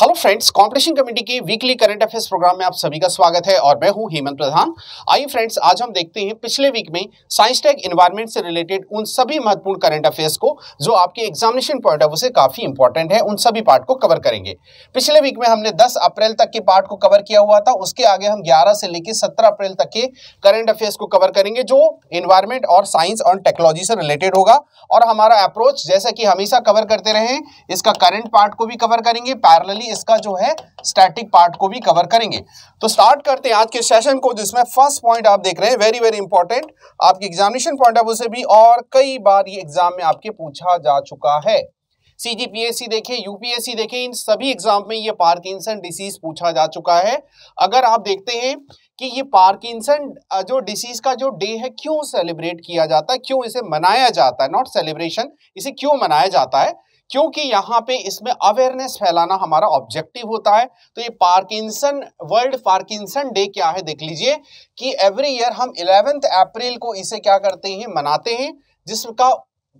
hello friends competition committee के weekly current affairs program में आप सभी का स्वागत है और मैं हूं हेमंत प्रधान आइए फ्रेंड्स आज हम देखते हैं पिछले वीक में साइंस टेक इन्वायरमेंट से रिलेटेड उन सभी महत्वपूर्ण करंट अफेयर्स को जो आपके एग्जामिनेशन पॉइंट ऑफ से काफी इंपॉर्टेंट है उन सभी पार्ट को कवर करेंगे पिछले वीक में हमने दस अप्रैल तक के पार्ट को कवर किया हुआ था उसके आगे हम ग्यारह से लेकर सत्रह अप्रैल तक के करंट अफेयर्स को कवर करेंगे जो इन्वायरमेंट और साइंस और टेक्नोलॉजी से रिलेटेड होगा और हमारा अप्रोच जैसा कि हमेशा कवर करते रहे इसका करंट पार्ट को भी कवर करेंगे पैरल इसका जो है स्टैटिक पार्ट को भी कवर करेंगे तो स्टार्ट करते हैं आज के सेशन को जिसमें फर्स्ट पॉइंट आप देख रहे हैं वेरी वेरी इंपॉर्टेंट आपके एग्जामिनेशन पॉइंट ऑफ व्यू से भी और कई बार ये एग्जाम में आपके पूछा जा चुका है सीजीपीएससी देखें यूपीएससी देखें इन सभी एग्जाम में ये पार्किंसन डिसीज पूछा जा चुका है अगर आप देखते हैं कि ये पार्किंसन जो डिसीज का जो डे है क्यों सेलिब्रेट किया जाता है क्यों इसे मनाया जाता है नॉट सेलिब्रेशन इसे क्यों मनाया जाता है क्योंकि यहाँ पे इसमें अवेयरनेस फैलाना हमारा ऑब्जेक्टिव होता है तो ये पार्किंसन वर्ल्ड पार्किंसन डे क्या है देख लीजिए कि एवरी ईयर हम इलेवेंथ अप्रैल को इसे क्या करते हैं मनाते हैं जिसका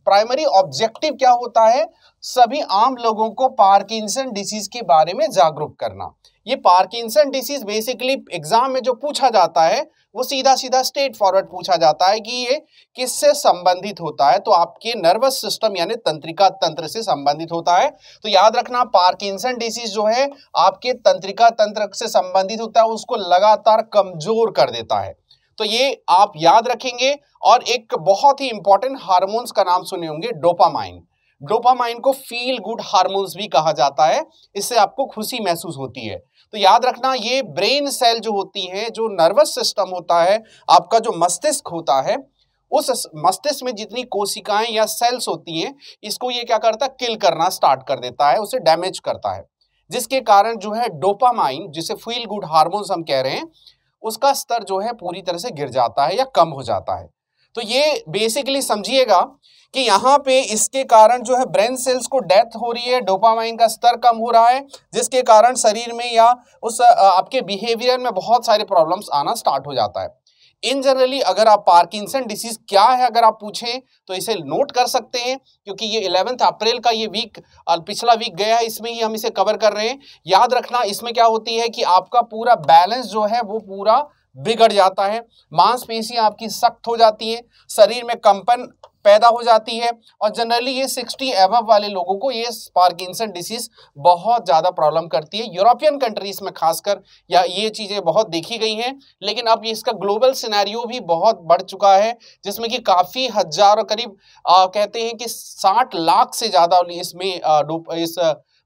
प्राइमरी ऑब्जेक्टिव क्या होता है सभी आम लोगों को पार्किंसन डिसीज के बारे में जागरूक करना ये पार्किंसन डिसीज बेसिकली एग्जाम में जो पूछा जाता है वो सीधा सीधा स्टेट फॉरवर्ड पूछा जाता है कि ये किससे संबंधित होता है तो आपके नर्वस सिस्टम यानी तंत्रिका तंत्र से संबंधित होता है तो याद रखना पार्किंसन डिसीज जो है आपके तंत्रिका तंत्र से संबंधित होता है उसको लगातार कमजोर कर देता है तो ये आप याद रखेंगे और एक बहुत ही इंपॉर्टेंट हार्मोन्स का नाम सुने होंगे डोपामाइन डोपामाइन को फील गुड हार्मोन्स भी कहा जाता है इससे आपको खुशी महसूस होती है तो याद रखना ये ब्रेन सेल जो होती हैं जो नर्वस सिस्टम होता है आपका जो मस्तिष्क होता है उस मस्तिष्क में जितनी कोशिकाएं या सेल्स होती हैं इसको ये क्या करता है किल करना स्टार्ट कर देता है उसे डैमेज करता है जिसके कारण जो है डोपामाइन जिसे फील गुड हार्मोन्स हम कह रहे हैं उसका स्तर जो है पूरी तरह से गिर जाता है या कम हो जाता है तो ये बेसिकली समझिएगा कि यहाँ पे इसके कारण जो है ब्रेन सेल्स को डेथ हो रही है डोपामाइन का स्तर कम हो रहा है जिसके कारण शरीर में या उस आपके बिहेवियर में बहुत सारे प्रॉब्लम्स आना स्टार्ट हो जाता है इन जनरली अगर आप पार्किंसन डिसीज क्या है अगर आप पूछें तो इसे नोट कर सकते हैं क्योंकि ये इलेवेंथ अप्रैल का ये वीक पिछला वीक गया है इसमें ही हम इसे कवर कर रहे हैं याद रखना इसमें क्या होती है कि आपका पूरा बैलेंस जो है वो पूरा बिगड़ जाता है मांसपेशियां आपकी सख्त हो जाती हैं शरीर में कंपन पैदा हो जाती है और जनरली ये 60 एवब वाले लोगों को ये पार्किंसन डिसीज बहुत ज़्यादा प्रॉब्लम करती है यूरोपियन कंट्रीज़ में खासकर या ये चीज़ें बहुत देखी गई हैं लेकिन अब इसका ग्लोबल सिनेरियो भी बहुत बढ़ चुका है जिसमें कि काफ़ी हज़ार करीब आ, कहते हैं कि साठ लाख से ज़्यादा इसमें इस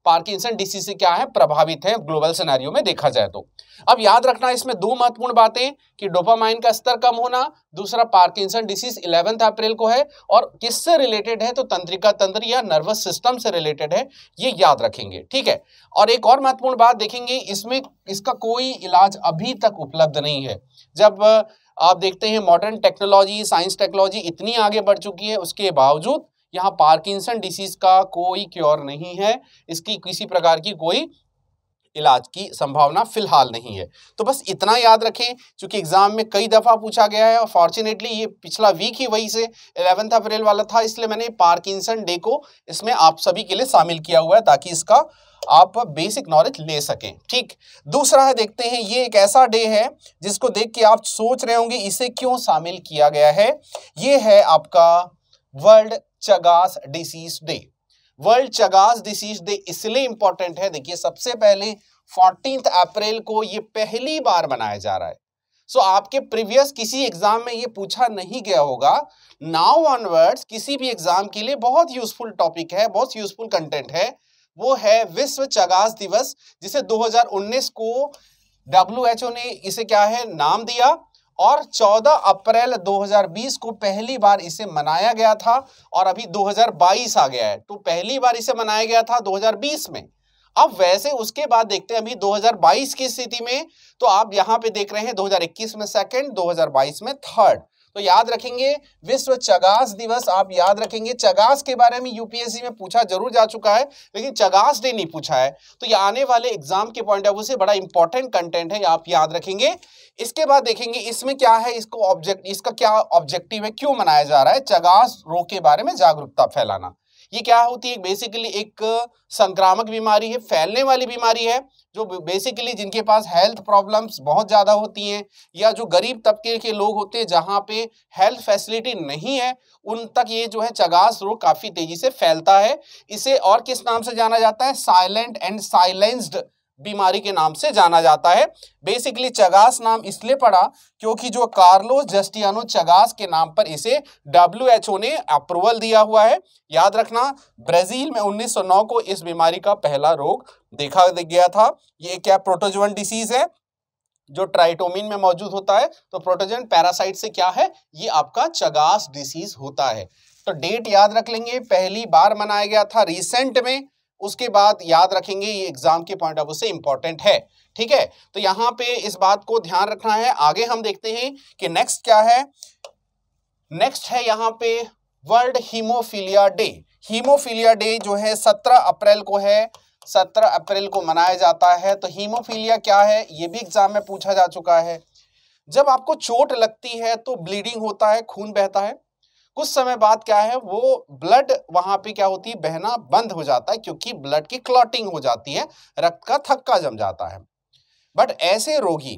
पार्किंसन डिसीज से क्या है प्रभावित है ग्लोबल सिनेरियो में देखा जाए तो अब याद रखना इसमें दो महत्वपूर्ण बातें कि डोपामाइन का स्तर कम होना दूसरा पार्किंसन डिसीज इलेवेंथ अप्रैल को है और किससे रिलेटेड है तो तंत्रिका तंत्र या नर्वस सिस्टम से रिलेटेड है ये याद रखेंगे ठीक है और एक और महत्वपूर्ण बात देखेंगे इसमें इसका कोई इलाज अभी तक उपलब्ध नहीं है जब आप देखते हैं मॉडर्न टेक्नोलॉजी साइंस टेक्नोलॉजी इतनी आगे बढ़ चुकी है उसके बावजूद यहाँ पार्किंसन डिसीज का कोई क्योर नहीं है इसकी किसी प्रकार की कोई इलाज की संभावना फिलहाल नहीं है तो बस इतना याद रखें क्योंकि एग्जाम में कई दफ़ा पूछा गया है और फॉर्चुनेटली ये पिछला वीक ही वही से एलेवंथ अप्रैल वाला था इसलिए मैंने पार्किंसन डे को इसमें आप सभी के लिए शामिल किया हुआ है ताकि इसका आप बेसिक नॉलेज ले सकें ठीक दूसरा है देखते हैं ये एक ऐसा डे है जिसको देख के आप सोच रहे होंगे इसे क्यों शामिल किया गया है ये है आपका world Chagas disease day world Chagas disease day इसलिए इंपॉर्टेंट है देखिए सबसे पहले फोर्टीन अप्रैल को ये पहली बार मनाया जा रहा है सो so, आपके प्रीवियस किसी एग्जाम में ये पूछा नहीं गया होगा नाउ ऑनवर्ड्स किसी भी एग्जाम के लिए बहुत यूजफुल टॉपिक है बहुत यूजफुल कंटेंट है वो है विश्व चगास दिवस जिसे 2019 को डब्ल्यू ने इसे क्या है नाम दिया और 14 अप्रैल 2020 को पहली बार इसे मनाया गया था और अभी 2022 आ गया है तो पहली बार इसे मनाया गया था 2020 में अब वैसे उसके बाद देखते हैं अभी 2022 की स्थिति में तो आप यहां पे देख रहे हैं 2021 में सेकंड 2022 में थर्ड तो याद रखेंगे विश्व चगास दिवस आप याद रखेंगे चगास के बारे में यूपीएससी में पूछा जरूर जा चुका है लेकिन चगास डे नहीं पूछा है तो ये आने वाले एग्जाम के पॉइंट ऑफ व्यू से बड़ा इंपॉर्टेंट कंटेंट है आप याद रखेंगे इसके बाद देखेंगे इसमें क्या है इसको ऑब्जेक्ट इसका क्या ऑब्जेक्टिव है क्यों मनाया जा रहा है चगास रोग के बारे में जागरूकता फैलाना ये क्या होती है बेसिकली एक संक्रामक बीमारी है फैलने वाली बीमारी है जो बेसिकली जिनके पास हेल्थ प्रॉब्लम्स बहुत ज़्यादा होती हैं या जो गरीब तबके के लोग होते हैं जहाँ पे हेल्थ फैसिलिटी नहीं है उन तक ये जो है चगास रोग काफ़ी तेज़ी से फैलता है इसे और किस नाम से जाना जाता है साइलेंट एंड साइलेंस्ड बीमारी के नाम से जाना जाता है बेसिकली चगास नाम इसलिए पड़ा क्योंकि जो कार्लोस जस्टियानो चगास के नाम पर इसे डब्ल्यू ने अप्रूवल दिया हुआ है याद रखना ब्राजील में 1909 को इस बीमारी का पहला रोग देखा गया था ये क्या प्रोटोजोन डिसीज है जो ट्राइटोमिन में मौजूद होता है तो प्रोटोजन पैरासाइट से क्या है ये आपका चगास डिसीज होता है तो डेट याद रख लेंगे पहली बार मनाया गया था रिसेंट में उसके बाद याद रखेंगे ये एग्जाम के पॉइंट ऑफ व्यू से इंपॉर्टेंट है ठीक है तो यहां पे इस बात को ध्यान रखना है आगे हम देखते हैं कि नेक्स्ट क्या है नेक्स्ट है यहां पे world haemophilia day haemophilia day जो है सत्रह अप्रैल को है सत्रह अप्रैल को मनाया जाता है तो हीमोफीलिया क्या है ये भी एग्जाम में पूछा जा चुका है जब आपको चोट लगती है तो ब्लीडिंग होता है खून बहता है कुछ समय बाद क्या है वो ब्लड वहां पे क्या होती है बहना बंद हो जाता है क्योंकि ब्लड की क्लॉटिंग हो जाती है रक्त का थक्का जम जाता है बट ऐसे रोगी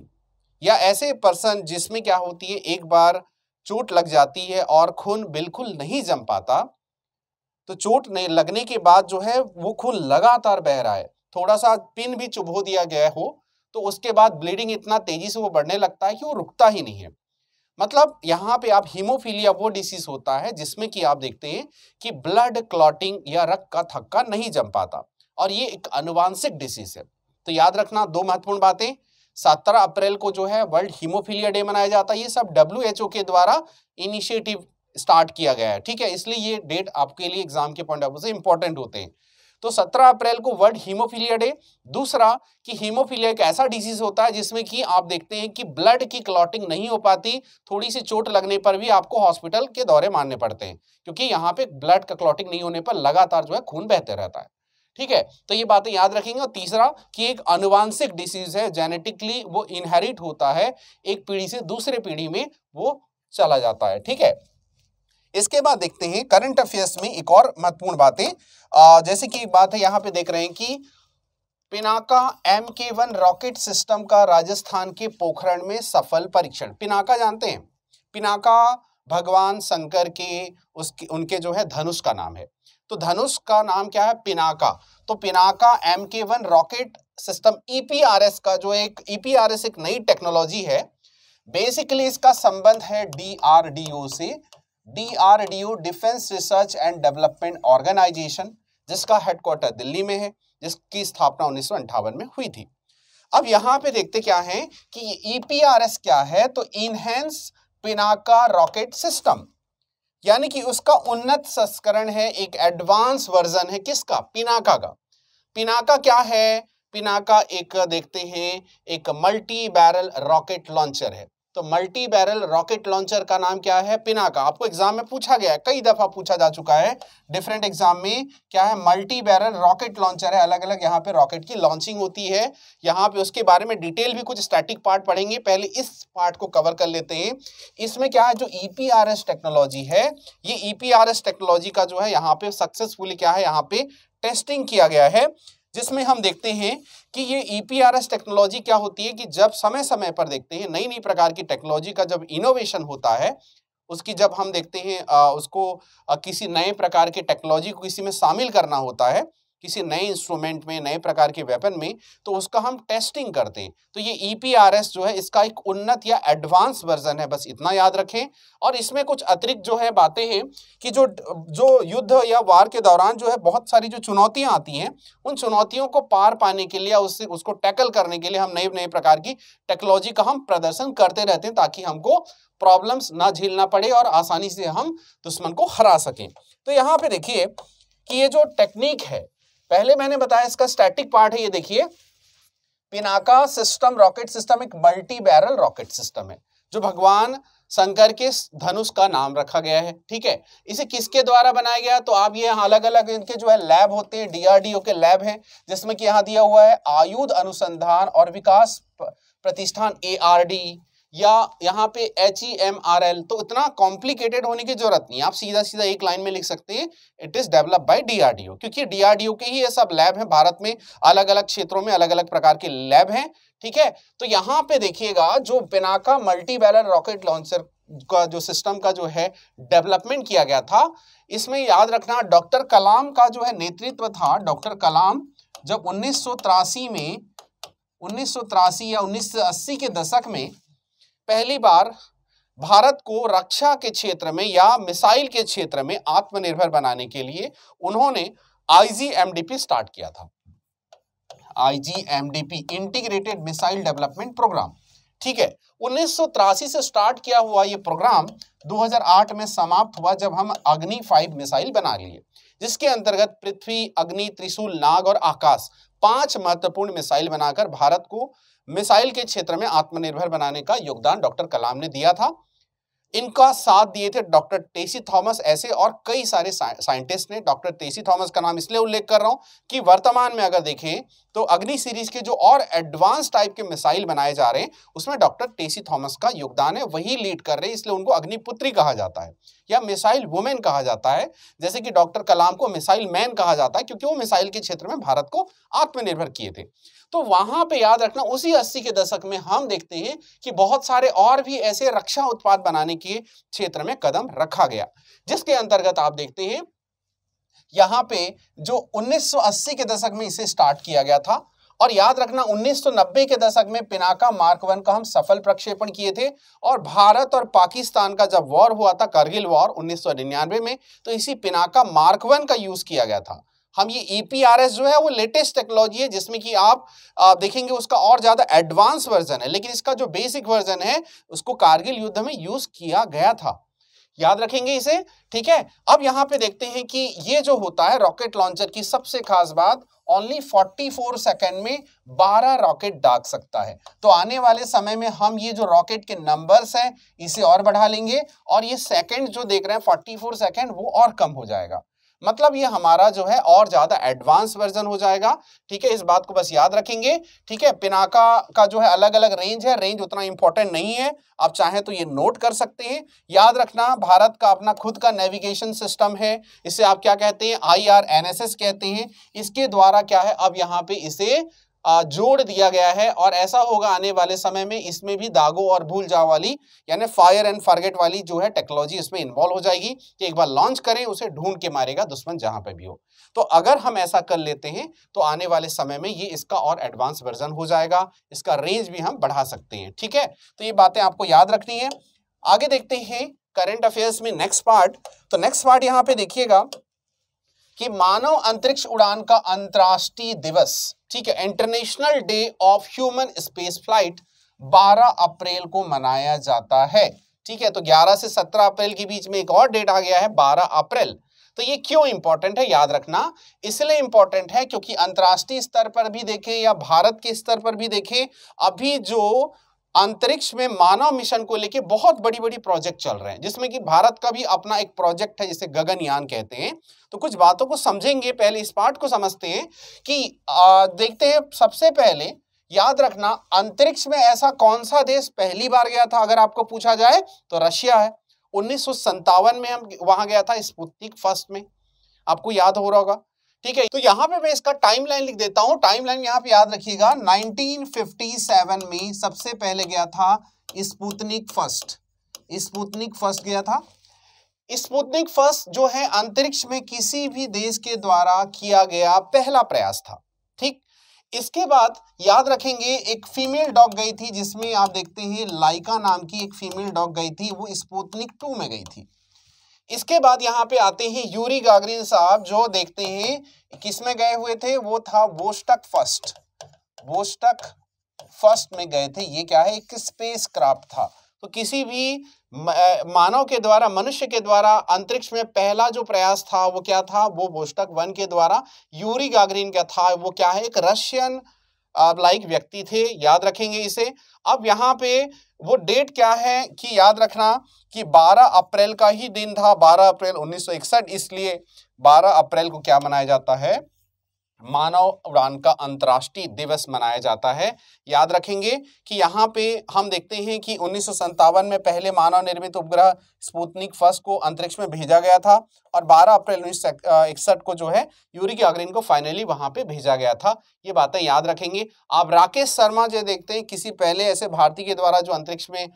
या ऐसे पर्सन जिसमें क्या होती है एक बार चोट लग जाती है और खून बिल्कुल नहीं जम पाता तो चोट नहीं लगने के बाद जो है वो खून लगातार बह रहा है थोड़ा सा पिन भी चुभो दिया गया हो तो उसके बाद ब्लीडिंग इतना तेजी से वो बढ़ने लगता है कि वो रुकता ही नहीं है मतलब यहाँ पे आप हीमोफीलिया वो डिसीज होता है जिसमें कि आप देखते हैं कि ब्लड क्लॉटिंग या रक्त का थक्का नहीं जम पाता और ये एक अनुवांशिक डिसीज है तो याद रखना दो महत्वपूर्ण बातें सत्रह अप्रैल को जो है वर्ल्ड हीमोफीलिया डे मनाया जाता है ये सब डब्ल्यू के द्वारा इनिशिएटिव स्टार्ट किया गया है ठीक है इसलिए ये डेट आपके लिए एग्जाम के पॉइंट ऑफ व्यू से इंपॉर्टेंट होते हैं तो 17 अप्रैल को वर्ल्ड हीमोफीलिया डे दूसरा कि हीमोफीलिया एक ऐसा डिजीज होता है जिसमें कि आप देखते हैं कि ब्लड की क्लॉटिंग नहीं हो पाती थोड़ी सी चोट लगने पर भी आपको हॉस्पिटल के दौरे मानने पड़ते हैं क्योंकि यहाँ पे ब्लड का क्लॉटिंग नहीं होने पर लगातार जो है खून बहते रहता है ठीक है तो ये बातें याद रखेंगे और तीसरा कि एक अनुवांशिक डिसीज है जेनेटिकली वो इनहेरिट होता है एक पीढ़ी से दूसरे पीढ़ी में वो चला जाता है ठीक है इसके बाद देखते हैं करंट अफेयर्स में एक और महत्वपूर्ण बातें जैसे कि बात है यहाँ पे देख रहे हैं कि Pinaka M K one rocket system का राजस्थान के पोखरण में सफल परीक्षण पिनाका जानते हैं पिनाका भगवान शंकर के उसके उनके जो है धनुष का नाम है तो धनुष का नाम क्या है पिनाका तो Pinaka M K one rocket system EPRS का जो एक ईपीआरएस e एक नई टेक्नोलॉजी है बेसिकली इसका संबंध है डीआरडीओ से DRDO defence research and development organisation जिसका हेडक्वार्टर दिल्ली में है जिसकी स्थापना उन्नीस में हुई थी अब यहाँ पे देखते क्या है कि ईपीआरएस e क्या है तो इनहेंस पिनाका रॉकेट सिस्टम यानी कि उसका उन्नत संस्करण है एक एडवांस वर्जन है किसका पिनाका का पिनाका क्या है पिनाका एक देखते हैं एक मल्टी बैरल रॉकेट लॉन्चर है तो मल्टी बैरल रॉकेट लॉन्चर का नाम क्या है पिनाका आपको एग्जाम में पूछा गया है कई दफा पूछा जा चुका है डिफरेंट एग्जाम में क्या है मल्टी बैरल रॉकेट लॉन्चर है अलग अलग यहाँ पे रॉकेट की लॉन्चिंग होती है यहाँ पे उसके बारे में डिटेल भी कुछ स्टैटिक पार्ट पढ़ेंगे पहले इस पार्ट को कवर कर लेते हैं इसमें क्या है जो ई e टेक्नोलॉजी है ये ई e टेक्नोलॉजी का जो है यहाँ पे सक्सेसफुली क्या है यहाँ पे टेस्टिंग किया गया है जिसमें हम देखते हैं कि ये ईपीआरएस e टेक्नोलॉजी क्या होती है कि जब समय समय पर देखते हैं नई नई प्रकार की टेक्नोलॉजी का जब इनोवेशन होता है उसकी जब हम देखते हैं उसको किसी नए प्रकार के टेक्नोलॉजी को किसी में शामिल करना होता है किसी नए इंस्ट्रूमेंट में नए प्रकार के वेपन में तो उसका हम टेस्टिंग करते हैं तो ये ईपीआरएस e जो है इसका एक उन्नत या एडवांस वर्जन है बस इतना याद रखें और इसमें कुछ अतिरिक्त जो है बातें हैं कि जो जो युद्ध या वार के दौरान जो है बहुत सारी जो चुनौतियां आती हैं उन चुनौतियों को पार पाने के लिए उससे उसको टैकल करने के लिए हम नए नए प्रकार की टेक्नोलॉजी का हम प्रदर्शन करते रहते हैं ताकि हमको प्रॉब्लम्स ना झेलना पड़े और आसानी से हम दुश्मन को हरा सकें तो यहाँ पे देखिए कि ये जो टेक्निक है पहले मैंने बताया इसका स्टैटिक पार्ट है ये देखिए पिनाका सिस्टम रॉकेट सिस्टम एक मल्टी बैरल रॉकेट सिस्टम है जो भगवान शंकर के धनुष का नाम रखा गया है ठीक है इसे किसके द्वारा बनाया गया तो आप ये अलग अलग इनके जो है लैब होते हैं डीआरडीओ के लैब हैं जिसमें कि यहाँ दिया हुआ है आयुध अनुसंधान और विकास प्रतिष्ठान एआरडी या यहाँ पे H E M R L तो इतना कॉम्प्लिकेटेड होने की जरूरत नहीं आप सीधा सीधा एक लाइन में लिख सकते हैं it is develop by DRDO क्योंकि डीआरडीओ के ही ये सब लैब हैं भारत में अलग अलग क्षेत्रों में अलग अलग प्रकार के लैब हैं ठीक है तो यहाँ पे देखिएगा जो Pinaka multi barrel rocket launcher का जो सिस्टम का जो है डेवलपमेंट किया गया था इसमें याद रखना डॉक्टर कलाम का जो है नेतृत्व था डॉक्टर कलाम जब उन्नीस में उन्नीस या उन्नीस के दशक में पहली बार भारत को रक्षा के क्षेत्र में या मिसाइल के क्षेत्र में आत्मनिर्भर बनाने के लिए उन्होंने आईजीएमडीपी स्टार्ट किया था IGMDP integrated missile development programme ठीक है उन्नीस से स्टार्ट किया हुआ ये प्रोग्राम 2008 में समाप्त हुआ जब हम अग्नि फाइव मिसाइल बना लिए जिसके अंतर्गत पृथ्वी अग्नि त्रिशूल नाग और आकाश पांच महत्वपूर्ण मिसाइल बनाकर भारत को मिसाइल के क्षेत्र में आत्मनिर्भर बनाने का योगदान डॉक्टर कलाम ने दिया था इनका साथ दिए थे डॉक्टर टेसी थॉमस ऐसे और कई सारे साइंटिस्ट ने डॉक्टर टेसी थॉमस का नाम इसलिए उल्लेख कर रहा हूं कि वर्तमान में अगर देखें तो अग्नि सीरीज के जो और एडवांस टाइप के मिसाइल बनाए जा रहे हैं उसमें डॉक्टर टेसी थॉमस का योगदान है वही लीड कर रहे हैं इसलिए उनको अग्निपुत्री कहा जाता है या मिसाइल वुमेन कहा जाता है जैसे कि डॉक्टर कलाम को मिसाइल मैन कहा जाता है क्योंकि वो मिसाइल के क्षेत्र में भारत को आत्मनिर्भर किए थे तो वहां पे याद रखना उसी अस्सी के दशक में हम देखते हैं कि बहुत सारे और भी ऐसे रक्षा उत्पाद बनाने के क्षेत्र में कदम रखा गया जिसके अंतर्गत आप देखते हैं यहाँ पे जो 1980 के दशक में इसे स्टार्ट किया गया था और याद रखना 1990 के दशक में पिनाका मार्क वन का हम सफल प्रक्षेपण किए थे और भारत और पाकिस्तान का जब वॉर हुआ था करगिल वॉर उन्नीस में तो इसी पिनाका मार्क वन का यूज किया गया था हम ये ईपीआरएस e जो है वो लेटेस्ट टेक्नोलॉजी है जिसमें कि आप देखेंगे उसका और ज़्यादा एडवांस वर्जन है लेकिन इसका जो बेसिक वर्जन है उसको कारगिल युद्ध में यूज़ किया गया था याद रखेंगे इसे ठीक है अब यहां पे देखते हैं कि ये जो होता है रॉकेट लॉन्चर की सबसे खास बात ओनली 44 सेकंड में 12 रॉकेट डाक सकता है तो आने वाले समय में हम ये जो रॉकेट के नंबर्स हैं इसे और बढ़ा लेंगे और ये सेकंड जो देख रहे हैं 44 सेकंड वो और कम हो जाएगा मतलब ये हमारा जो है और ज़्यादा एडवांस वर्जन हो जाएगा ठीक है इस बात को बस याद रखेंगे ठीक है पिनाका का जो है अलग अलग रेंज है रेंज उतना इंपॉर्टेंट नहीं है आप चाहें तो ये नोट कर सकते हैं याद रखना भारत का अपना खुद का नेविगेशन सिस्टम है इसे आप क्या कहते हैं आई कहते हैं इसके द्वारा क्या है अब यहाँ पे इसे जोड़ दिया गया है और ऐसा होगा आने वाले समय में इसमें भी दागो और भूल जाओ वाली यानी फायर एंड फारगेट वाली जो है टेक्नोलॉजी इसमें इन्वॉल्व हो जाएगी कि एक बार लॉन्च करें उसे ढूंढ के मारेगा दुश्मन जहां पर भी हो तो अगर हम ऐसा कर लेते हैं तो आने वाले समय में ये इसका और एडवांस वर्जन हो जाएगा इसका रेंज भी हम बढ़ा सकते हैं ठीक है तो ये बातें आपको याद रखनी है आगे देखते हैं करंट अफेयर्स में नेक्स्ट पार्ट तो नेक्स्ट पार्ट यहाँ पे देखिएगा कि मानव अंतरिक्ष उड़ान का अंतर्राष्ट्रीय दिवस ठीक है international day of human space flight 12 April को मनाया जाता है ठीक है तो 11 से 17 अप्रैल के बीच में एक और डेट आ गया है 12 अप्रैल तो ये क्यों इंपॉर्टेंट है याद रखना इसलिए इंपॉर्टेंट है क्योंकि अंतर्राष्ट्रीय स्तर पर भी देखें या भारत के स्तर पर भी देखें अभी जो अंतरिक्ष में मानव मिशन को लेके बहुत बड़ी बड़ी प्रोजेक्ट चल रहे हैं जिसमें कि भारत का भी अपना एक प्रोजेक्ट है जिसे गगनयान कहते हैं तो कुछ बातों को समझेंगे पहले इस पार्ट को समझते हैं कि आ, देखते हैं सबसे पहले याद रखना अंतरिक्ष में ऐसा कौन सा देश पहली बार गया था अगर आपको पूछा जाए तो रशिया है उन्नीस में हम वहां गया था स्पुतनिक फर्स्ट में आपको याद हो रहा होगा ठीक है तो यहाँ पे मैं इसका टाइम लाइन लिख देता हूँ टाइम लाइन यहाँ पे याद रखिएगा 1957 में सबसे पहले गया था स्पुतनिक फर्स्ट स्पुतनिक फर्स्ट गया था स्पुतनिक फर्स्ट जो है अंतरिक्ष में किसी भी देश के द्वारा किया गया पहला प्रयास था ठीक इसके बाद याद रखेंगे एक फीमेल डॉग गई थी जिसमें आप देखते हैं लाइका नाम की एक फीमेल डॉग गई थी वो स्पुतनिक टू में गई थी इसके बाद यहाँ पे आते हैं यूरी गागरिन साहब जो देखते हैं किसमें गए हुए थे वो था वोस्टक फर्स्ट वोस्टक फर्स्ट में गए थे ये क्या है एक स्पेस क्राफ्ट था तो किसी भी मानव के द्वारा मनुष्य के द्वारा अंतरिक्ष में पहला जो प्रयास था वो क्या था वो वोस्टक वन के द्वारा यूरी गागरिन का था वो क्या है एक रशियन लाइक व्यक्ति थे याद रखेंगे इसे अब यहाँ पे वो डेट क्या है कि याद रखना कि 12 अप्रैल का ही दिन था 12 अप्रैल 1961 इसलिए 12 अप्रैल को क्या मनाया जाता है मानव उड़ान का अंतर्राष्ट्रीय दिवस मनाया जाता है याद रखेंगे कि यहाँ पे हम देखते हैं कि उन्नीस में पहले मानव निर्मित उपग्रह स्पुतनिक फर्स्ट को अंतरिक्ष में भेजा गया था और 12 अप्रैल उन्नीस इकसठ को जो है यूरी गागरिन को फाइनली वहां पे भेजा गया था ये बातें याद रखेंगे आप राकेश शर्मा जो देखते हैं किसी पहले ऐसे भारतीय के द्वारा जो अंतरिक्ष में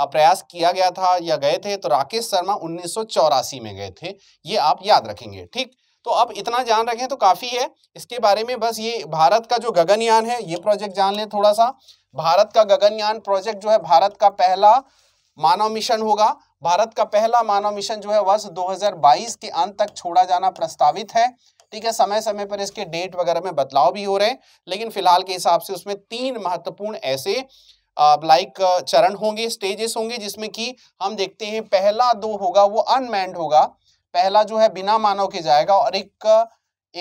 प्रयास किया गया था या गए थे तो राकेश शर्मा उन्नीस में गए थे ये आप याद रखेंगे ठीक तो आप इतना जान रखें तो काफ़ी है इसके बारे में बस ये भारत का जो गगनयान है ये प्रोजेक्ट जान लें थोड़ा सा भारत का गगनयान प्रोजेक्ट जो है भारत का पहला मानव मिशन होगा भारत का पहला मानव मिशन जो है वर्ष 2022 के अंत तक छोड़ा जाना प्रस्तावित है ठीक है समय समय पर इसके डेट वगैरह में बदलाव भी हो रहे हैं लेकिन फिलहाल के हिसाब से उसमें तीन महत्वपूर्ण ऐसे लाइक चरण होंगे स्टेजेस होंगे जिसमें कि हम देखते हैं पहला दो होगा वो अनमैंड होगा पहला जो है बिना मानव के जाएगा और एक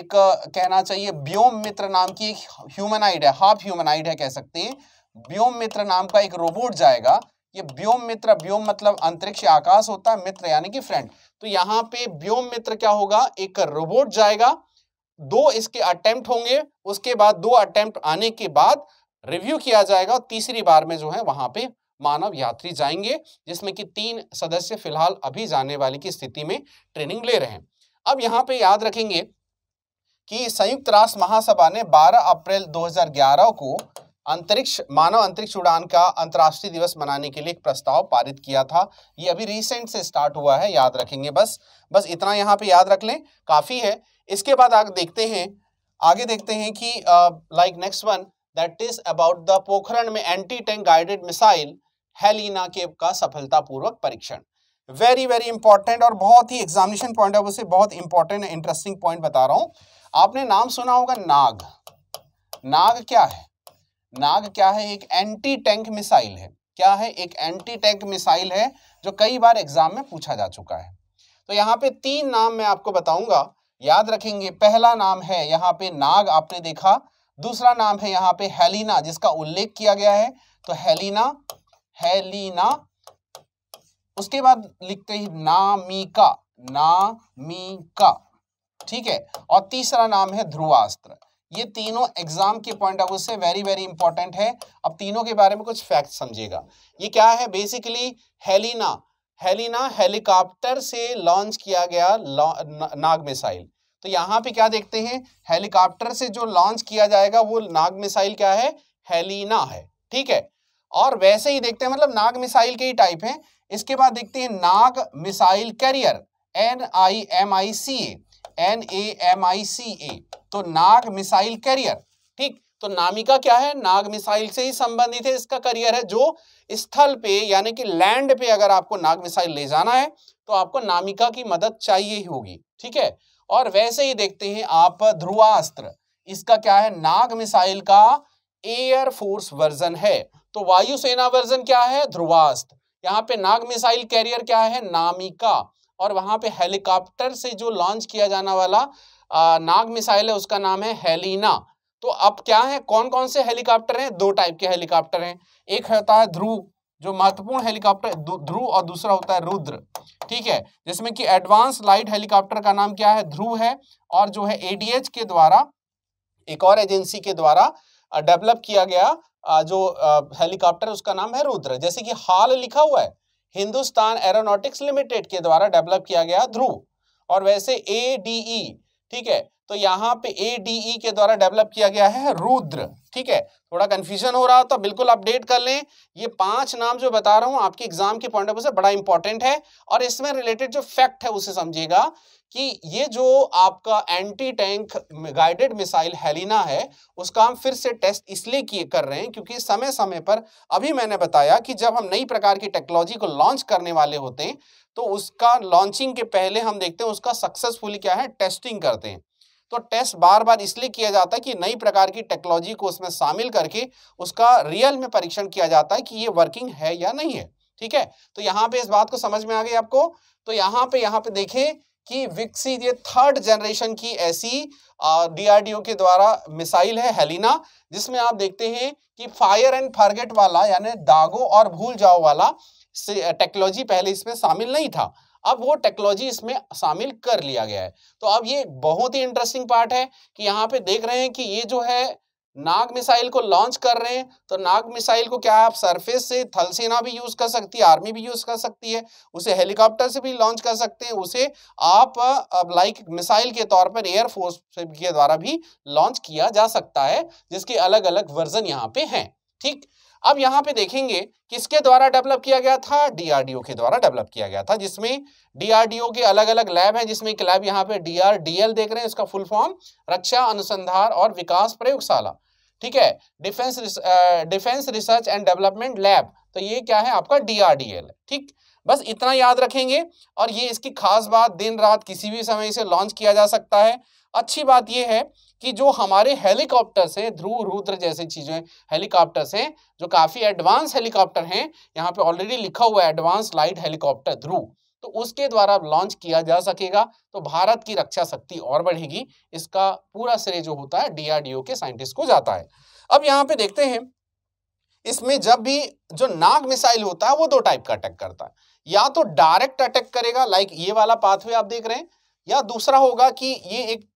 एक कहना चाहिए ब्योम मित्र नाम की एक ह्यूमनाइड है हाफ ह्यूमनाइड है कह सकते हैं ब्योम मित्र नाम का एक रोबोट जाएगा ये व्योम मित्र व्योम मतलब अंतरिक्ष आकाश होता है मित्र यानी कि फ्रेंड तो यहाँ पे व्योम मित्र क्या होगा एक रोबोट जाएगा दो इसके अटेम्प्ट होंगे उसके बाद दो अटेम्प्ट आने के बाद रिव्यू किया जाएगा तीसरी बार में जो है वहां पे मानव यात्री जाएंगे जिसमें कि तीन सदस्य फिलहाल अभी जाने वाले की स्थिति में ट्रेनिंग ले रहे हैं अब यहाँ पे याद रखेंगे कि संयुक्त राष्ट्र महासभा ने 12 अप्रैल 2011 को अंतरिक्ष मानव अंतरिक्ष उड़ान का अंतर्राष्ट्रीय दिवस मनाने के लिए एक प्रस्ताव पारित किया था ये अभी रिसेंट से स्टार्ट हुआ है याद रखेंगे बस बस इतना यहाँ पे याद रख लें काफ़ी है इसके बाद आगे देखते हैं आगे देखते हैं कि like next one that is about the Pokhran में anti tank guided missile Helina के का सफलतापूर्वक परीक्षण वेरी वेरी इंपॉर्टेंट और बहुत ही एग्जामिनेशन पॉइंट ऑफ से बहुत इंपॉर्टेंट इंटरेस्टिंग पॉइंट बता रहा हूं आपने नाम सुना होगा नाग नाग क्या है नाग क्या है एक एंटी टैंक मिसाइल है क्या है एक एंटी टैंक मिसाइल है जो कई बार एग्जाम में पूछा जा चुका है तो यहाँ पे तीन नाम मैं आपको बताऊंगा याद रखेंगे पहला नाम है यहाँ पे नाग आपने देखा दूसरा नाम है यहाँ पे हेलिना जिसका उल्लेख किया गया है तो हेलिना हेलीना उसके बाद लिखते हैं नामिका नामिका ठीक है और तीसरा नाम है ध्रुवास्त्र ये तीनों एग्जाम के पॉइंट ऑफ व्यू से वेरी वेरी इंपॉर्टेंट है अब तीनों के बारे में कुछ फैक्ट समझेगा ये क्या है बेसिकली हेलीना हेलीना हेलीकॉप्टर से लॉन्च किया गया ना, नाग मिसाइल तो यहां पे क्या देखते हैं हेलीकॉप्टर से जो लॉन्च किया जाएगा वो नाग मिसाइल क्या है हेलिना है ठीक है और वैसे ही देखते हैं मतलब नाग मिसाइल के ही टाइप है इसके बाद देखते हैं Nag missile carrier N I M I C N A M I C A तो नाग मिसाइल कैरियर ठीक तो नामिका क्या है नाग मिसाइल से ही संबंधित है इसका करियर है जो स्थल पे यानी कि लैंड पे अगर आपको नाग मिसाइल ले जाना है तो आपको नामिका की मदद चाहिए ही होगी ठीक है और वैसे ही देखते हैं आप ध्रुवास्त्र इसका क्या है नाग मिसाइल का एयरफोर्स वर्जन है तो वायुसेना वर्जन क्या है ध्रुवास्त्र यहाँ पे नाग मिसाइल कैरियर क्या है नामिका और वहां पे हेलीकॉप्टर से जो लॉन्च किया जाना वाला आ, नाग मिसाइल है उसका नाम है हेलिना तो अब क्या है कौन कौन से हेलीकॉप्टर हैं दो टाइप के हेलीकॉप्टर हैं एक होता है ध्रुव जो महत्वपूर्ण हेलीकॉप्टर ध्रुव और दूसरा होता है रुद्र ठीक है जिसमें कि एडवांस लाइट हेलीकॉप्टर का नाम क्या है ध्रुव है और जो है एडीएच के द्वारा एक और एजेंसी के द्वारा डेवलप किया गया जो हेलीकॉप्टर उसका नाम है रुद्र जैसे कि हाल लिखा हुआ है हिंदुस्तान एरोनॉटिक्स लिमिटेड के द्वारा डेवलप किया गया ध्रुव और वैसे ए डी ई ठीक है तो यहाँ पे ए डी ई के द्वारा डेवलप किया गया है रुद्र ठीक है थोड़ा कंफ्यूजन हो रहा तो बिल्कुल अपडेट कर लें ये पांच नाम जो बता रहा हूं आपके एग्जाम के पॉइंट ऑफ व्यू से बड़ा इंपॉर्टेंट है और इसमें रिलेटेड जो फैक्ट है उसे समझिएगा कि ये जो आपका anti tank guided missile Helina है उसका हम फिर से टेस्ट इसलिए किए कर रहे हैं क्योंकि समय समय पर अभी मैंने बताया कि जब हम नई प्रकार की टेक्नोलॉजी को लॉन्च करने वाले होते हैं तो उसका लॉन्चिंग के पहले हम देखते हैं उसका सक्सेसफुली क्या है टेस्टिंग करते हैं तो टेस्ट बार बार इसलिए किया जाता है कि नई प्रकार की टेक्नोलॉजी को उसमें शामिल करके उसका रियल में परीक्षण किया जाता है कि ये वर्किंग है या नहीं है ठीक है तो यहाँ पे इस बात को समझ में आ गई आपको तो यहाँ पे यहाँ पे देखें कि विकसित ये थर्ड जनरेशन की ऐसी डीआरडीओ के द्वारा मिसाइल है हेलिना जिसमें आप देखते हैं कि फायर एंड फारगेट वाला यानी दागो और भूल जाओ वाला टेक्नोलॉजी पहले इसमें शामिल नहीं था अब वो टेक्नोलॉजी इसमें शामिल कर लिया गया है तो अब ये बहुत ही इंटरेस्टिंग पार्ट है कि यहाँ पे देख रहे हैं कि ये जो है नाग मिसाइल को लॉन्च कर रहे हैं तो नाग मिसाइल को क्या आप सरफेस से थल सेना भी यूज कर सकती है आर्मी भी यूज कर सकती है उसे हेलीकॉप्टर से भी लॉन्च कर सकते हैं उसे आप लाइक मिसाइल के तौर पर एयरफोर्स के द्वारा भी लॉन्च किया जा सकता है जिसके अलग अलग वर्जन यहाँ पे हैं ठीक अब यहाँ पे देखेंगे किसके द्वारा डेवलप किया गया था डीआरडीओ के द्वारा डेवलप किया गया था जिसमें डीआरडीओ के अलग अलग लैब हैं जिसमें एक लैब यहाँ पे डीआरडीएल देख रहे हैं इसका फुल फॉर्म रक्षा अनुसंधान और विकास प्रयोगशाला ठीक है defence defence research and development lab तो ये क्या है आपका डीआरडीएल ठीक बस इतना याद रखेंगे और ये इसकी खास बात दिन रात किसी भी समय इसे लॉन्च किया जा सकता है अच्छी बात यह है कि जो हमारे हेलीकॉप्टर्स हैं ध्रुव रुद्र जैसी चीज़ें हेलीकॉप्टर्स हैं जो काफ़ी एडवांस हेलीकॉप्टर हैं यहाँ पे ऑलरेडी लिखा हुआ है एडवांस लाइट हेलीकॉप्टर ध्रुव तो उसके द्वारा लॉन्च किया जा सकेगा तो भारत की रक्षा शक्ति और बढ़ेगी इसका पूरा श्रेय जो होता है डीआरडीओ के साइंटिस्ट को जाता है अब यहाँ पे देखते हैं इसमें जब भी जो नाग मिसाइल होता है वो दो टाइप का अटैक करता है या तो डायरेक्ट अटैक करेगा लाइक ये वाला पाथवे आप देख रहे हैं या दूसरा होगा कि ये एक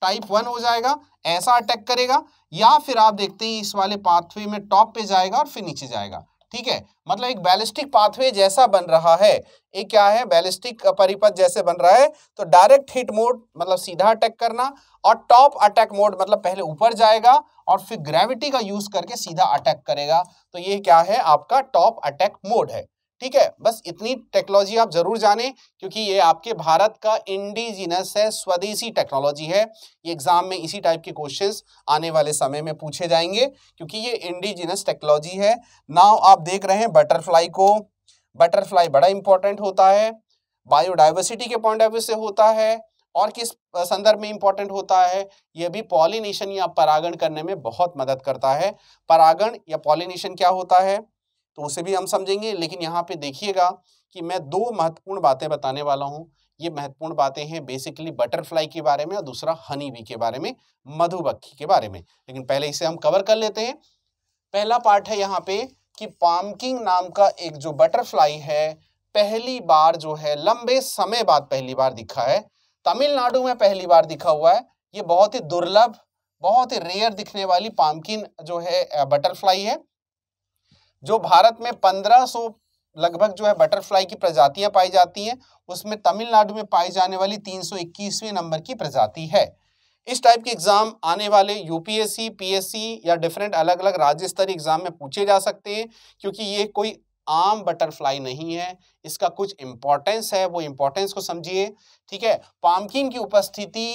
टाइप वन हो जाएगा ऐसा अटैक करेगा या फिर आप देखते हैं इस वाले पाथवे में टॉप पे जाएगा और फिर नीचे जाएगा ठीक है मतलब एक बैलिस्टिक पाथवे जैसा बन रहा है ये क्या है बैलिस्टिक परिपथ जैसे बन रहा है तो डायरेक्ट हिट मोड मतलब सीधा अटैक करना और टॉप अटैक मोड मतलब पहले ऊपर जाएगा और फिर ग्रेविटी का यूज करके सीधा अटैक करेगा तो ये क्या है आपका टॉप अटैक मोड है ठीक है बस इतनी टेक्नोलॉजी आप जरूर जाने क्योंकि ये आपके भारत का इंडिजिनस है स्वदेशी टेक्नोलॉजी है ये एग्जाम में इसी टाइप के क्वेश्चंस आने वाले समय में पूछे जाएंगे क्योंकि ये इंडिजिनस टेक्नोलॉजी है नाउ आप देख रहे हैं बटरफ्लाई को बटरफ्लाई बड़ा इंपॉर्टेंट होता है बायोडाइवर्सिटी के पॉइंट ऑफ व्यू से होता है और किस संदर्भ में इंपॉर्टेंट होता है यह भी पॉलिनेशन या परागण करने में बहुत मदद करता है परागण या पॉलिनेशन क्या होता है तो उसे भी हम समझेंगे लेकिन यहाँ पे देखिएगा कि मैं दो महत्वपूर्ण बातें बताने वाला हूँ ये महत्वपूर्ण बातें हैं बेसिकली बटरफ्लाई के बारे में और दूसरा हनी बी के बारे में मधुबक्खी के बारे में लेकिन पहले इसे हम कवर कर लेते हैं पहला पार्ट है यहाँ पे कि पामकिंग नाम का एक जो बटरफ्लाई है पहली बार जो है लंबे समय बाद पहली बार दिखा है तमिलनाडु में पहली बार दिखा हुआ है ये बहुत ही दुर्लभ बहुत ही रेयर दिखने वाली पामकिन जो है बटरफ्लाई है जो भारत में 1500 लगभग जो है बटरफ्लाई की प्रजातियां पाई जाती हैं उसमें तमिलनाडु में पाई जाने वाली 321वें नंबर की प्रजाति है इस टाइप के एग्जाम आने वाले यूपीएससी पीएससी या डिफरेंट अलग अलग राज्य स्तरीय एग्जाम में पूछे जा सकते हैं क्योंकि ये कोई आम बटरफ्लाई नहीं है इसका कुछ इंपॉर्टेंस है वो इम्पोर्टेंस को समझिए ठीक है पामकिन की उपस्थिति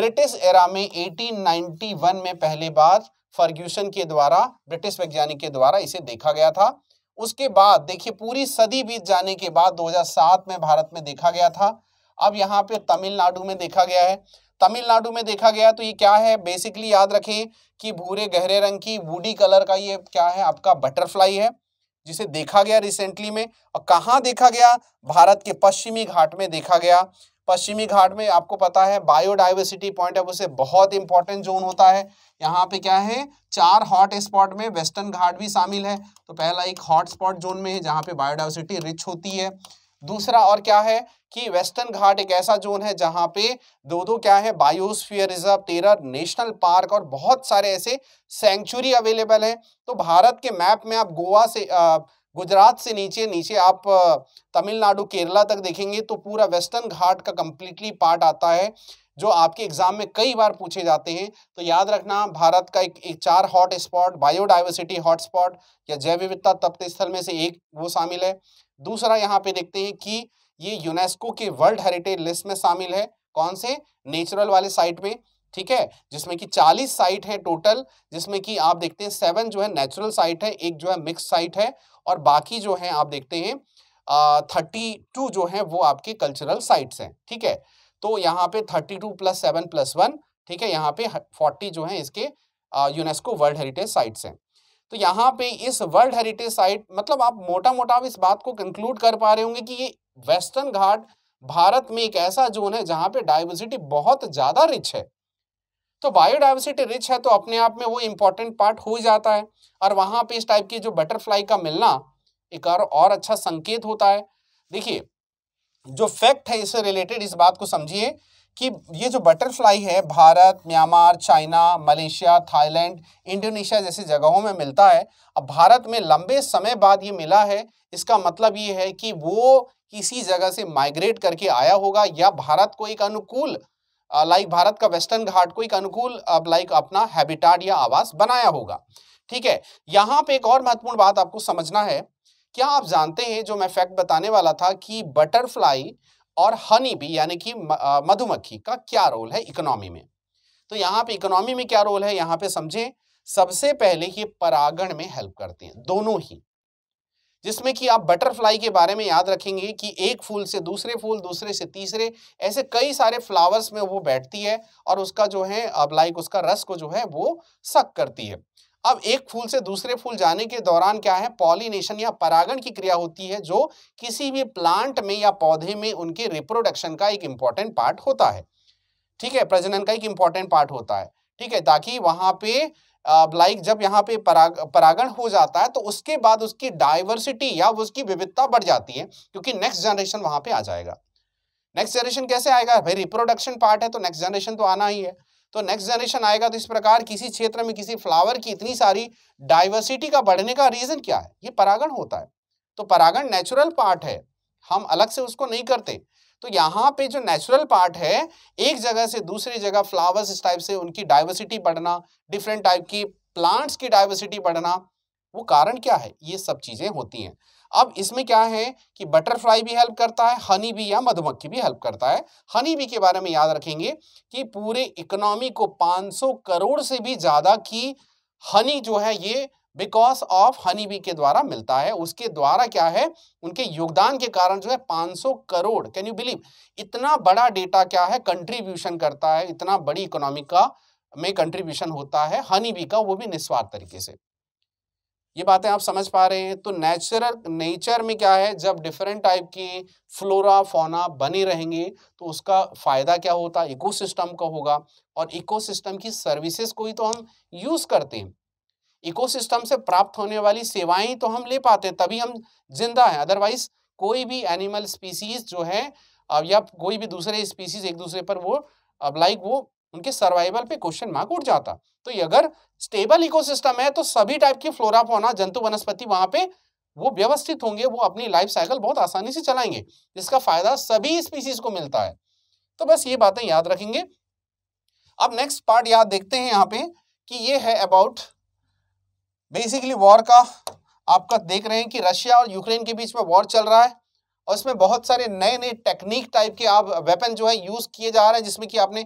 ब्रिटिश एरा में 1891 में पहले बार फर्ग्यूसन के द्वारा ब्रिटिश वैज्ञानिक के द्वारा इसे देखा गया था उसके बाद देखिए पूरी सदी बीत जाने के बाद 2007 में भारत में देखा गया था अब यहाँ पे तमिलनाडु में देखा गया है तमिलनाडु में देखा गया तो ये क्या है बेसिकली याद रखें कि भूरे गहरे रंग की वूडी कलर का ये क्या है आपका बटरफ्लाई है जिसे देखा गया रिसेंटली में और कहाँ देखा गया भारत के पश्चिमी घाट में देखा गया पश्चिमी घाट में आपको पता है बायोडाइवर्सिटी पॉइंट ऑफ व्यू से बहुत इंपॉर्टेंट जोन होता है यहाँ पे क्या है चार हॉट स्पॉट में वेस्टर्न घाट भी शामिल है तो पहला एक हॉट स्पॉट जोन में है जहाँ पे बायोडाइवर्सिटी रिच होती है दूसरा और क्या है कि वेस्टर्न घाट एक ऐसा जोन है जहाँ पे दो दो क्या है बायोस्फीयर रिजर्व टेरर नेशनल पार्क और बहुत सारे ऐसे सेंचुरी अवेलेबल हैं तो भारत के मैप में आप गोवा से आ, गुजरात से नीचे नीचे आप तमिलनाडु केरला तक देखेंगे तो पूरा वेस्टर्न घाट का कंप्लीटली पार्ट आता है जो आपके एग्जाम में कई बार पूछे जाते हैं तो याद रखना भारत का एक, एक चार हॉट स्पॉट बायोडाइवर्सिटी हॉटस्पॉट या जैव विविधता तप्त स्थल में से एक वो शामिल है दूसरा यहाँ पे देखते हैं कि ये यूनेस्को के वर्ल्ड हेरिटेज लिस्ट में शामिल है कौन से नेचुरल वाले साइट में ठीक है जिसमें कि 40 साइट है टोटल जिसमें कि आप देखते हैं सेवन जो है नेचुरल साइट है एक जो है मिक्स साइट है और बाकी जो है आप देखते हैं थर्टी टू जो है वो आपके कल्चरल साइट्स हैं ठीक है तो यहाँ पे thirty two plus seven plus one ठीक है यहाँ पे फोर्टी जो है इसके यूनेस्को वर्ल्ड हेरिटेज साइट्स हैं तो यहाँ पे इस वर्ल्ड हेरिटेज साइट मतलब आप मोटा मोटा आप इस बात को कंक्लूड कर पा रहे होंगे कि ये वेस्टर्न घाट भारत में एक ऐसा जोन है जहाँ पे डाइवर्सिटी बहुत ज़्यादा रिच है तो बायोडाइवर्सिटी रिच है तो अपने आप में वो इम्पोर्टेंट पार्ट हो जाता है और वहाँ पे इस टाइप की जो बटरफ्लाई का मिलना एक और, और अच्छा संकेत होता है देखिए जो फैक्ट है इससे रिलेटेड इस बात को समझिए कि ये जो बटरफ्लाई है Bharat Myanmar China Malaysia Thailand Indonesia जैसी जगहों में मिलता है अब भारत में लंबे समय बाद ये मिला है इसका मतलब ये है कि वो किसी जगह से माइग्रेट करके आया होगा या भारत को एक अनुकूल लाइक भारत का वेस्टर्न घाट को एक अनुकूल लाइक अपना हैबिटाट या आवास बनाया होगा ठीक है यहाँ पे एक और महत्वपूर्ण बात आपको समझना है क्या आप जानते हैं जो मैं फैक्ट बताने वाला था कि बटरफ्लाई और हनी भी यानी कि मधुमक्खी का क्या रोल है इकोनॉमी में तो यहाँ पे इकोनॉमी में क्या रोल है यहाँ पे समझें सबसे पहले ये परागण में हेल्प करते हैं दोनों ही जिसमें कि आप बटरफ्लाई के बारे में याद रखेंगे कि एक फूल से दूसरे फूल दूसरे से तीसरे ऐसे कई सारे फ्लावर्स में वो बैठती है और उसका जो है अब लाइक उसका रस को जो है वो सक करती है अब एक फूल से दूसरे फूल जाने के दौरान क्या है पॉलिनेशन या परागण की क्रिया होती है जो किसी भी प्लांट में या पौधे में उनके रिप्रोडक्शन का एक इम्पॉर्टेंट पार्ट होता है ठीक है प्रजनन का एक इंपॉर्टेंट पार्ट होता है ठीक है ताकि वहां पे लाइक जब यहाँ पे पराग परागण हो जाता है तो उसके बाद उसकी डाइवर्सिटी या उसकी विविधता बढ़ जाती है क्योंकि नेक्स्ट जनरेशन वहां पे आ जाएगा नेक्स्ट जनरेशन कैसे आएगा भाई रिप्रोडक्शन पार्ट है तो नेक्स्ट जनरेशन तो आना ही है तो नेक्स्ट जनरेशन आएगा तो इस प्रकार किसी क्षेत्र में किसी फ्लावर की इतनी सारी डाइवर्सिटी का बढ़ने का रीज़न क्या है ये परागण होता है तो परागण नेचुरल पार्ट है हम अलग से उसको नहीं करते तो यहाँ पे जो नेचुरल पार्ट है एक जगह से दूसरी जगह फ्लावर्स इस टाइप से उनकी डाइवर्सिटी बढ़ना डिफरेंट टाइप की प्लांट्स की डाइवर्सिटी बढ़ना वो कारण क्या है ये सब चीज़ें होती हैं अब इसमें क्या है कि बटरफ्लाई भी हेल्प करता है हनी भी या मधुमक्खी भी हेल्प करता है हनी भी के बारे में याद रखेंगे कि पूरे इकोनॉमी को 500 करोड़ से भी ज़्यादा की हनी जो है ये बिकॉज ऑफ हनी बी के द्वारा मिलता है उसके द्वारा क्या है उनके योगदान के कारण जो है 500 करोड़ कैन यू बिलीव इतना बड़ा डेटा क्या है कंट्रीब्यूशन करता है इतना बड़ी इकोनॉमी का में कंट्रीब्यूशन होता है हनी बी का वो भी निस्वार्थ तरीके से ये बातें आप समझ पा रहे हैं तो नेचुरल नेचर में क्या है जब डिफरेंट टाइप की फ्लोरा फोना बने रहेंगे तो उसका फ़ायदा क्या होता है इकोसिस्टम का होगा और इकोसिस्टम की सर्विसेज को ही तो हम यूज़ करते हैं इकोसिस्टम से प्राप्त होने वाली सेवाएं तो हम ले पाते हैं तभी हम जिंदा हैं अदरवाइज कोई भी एनिमल स्पीसीज जो है या कोई भी दूसरे स्पीसीज एक दूसरे पर वो अब लाइक वो उनके सर्वाइवल पे क्वेश्चन मार्क उठ जाता तो अगर स्टेबल इकोसिस्टम है तो सभी टाइप की फ्लोरा फोना जंतु वनस्पति वहां पे वो व्यवस्थित होंगे वो अपनी लाइफ साइकिल बहुत आसानी से चलाएंगे जिसका फायदा सभी स्पीसीज को मिलता है तो बस ये बातें याद रखेंगे अब नेक्स्ट पार्ट याद देखते हैं यहाँ पे कि ये है अबाउट बेसिकली वॉर का आपका देख रहे हैं कि रशिया और यूक्रेन के बीच में वॉर चल रहा है और इसमें बहुत सारे नए नए टेक्निक टाइप के आप वेपन जो है यूज़ किए जा रहे हैं जिसमें कि आपने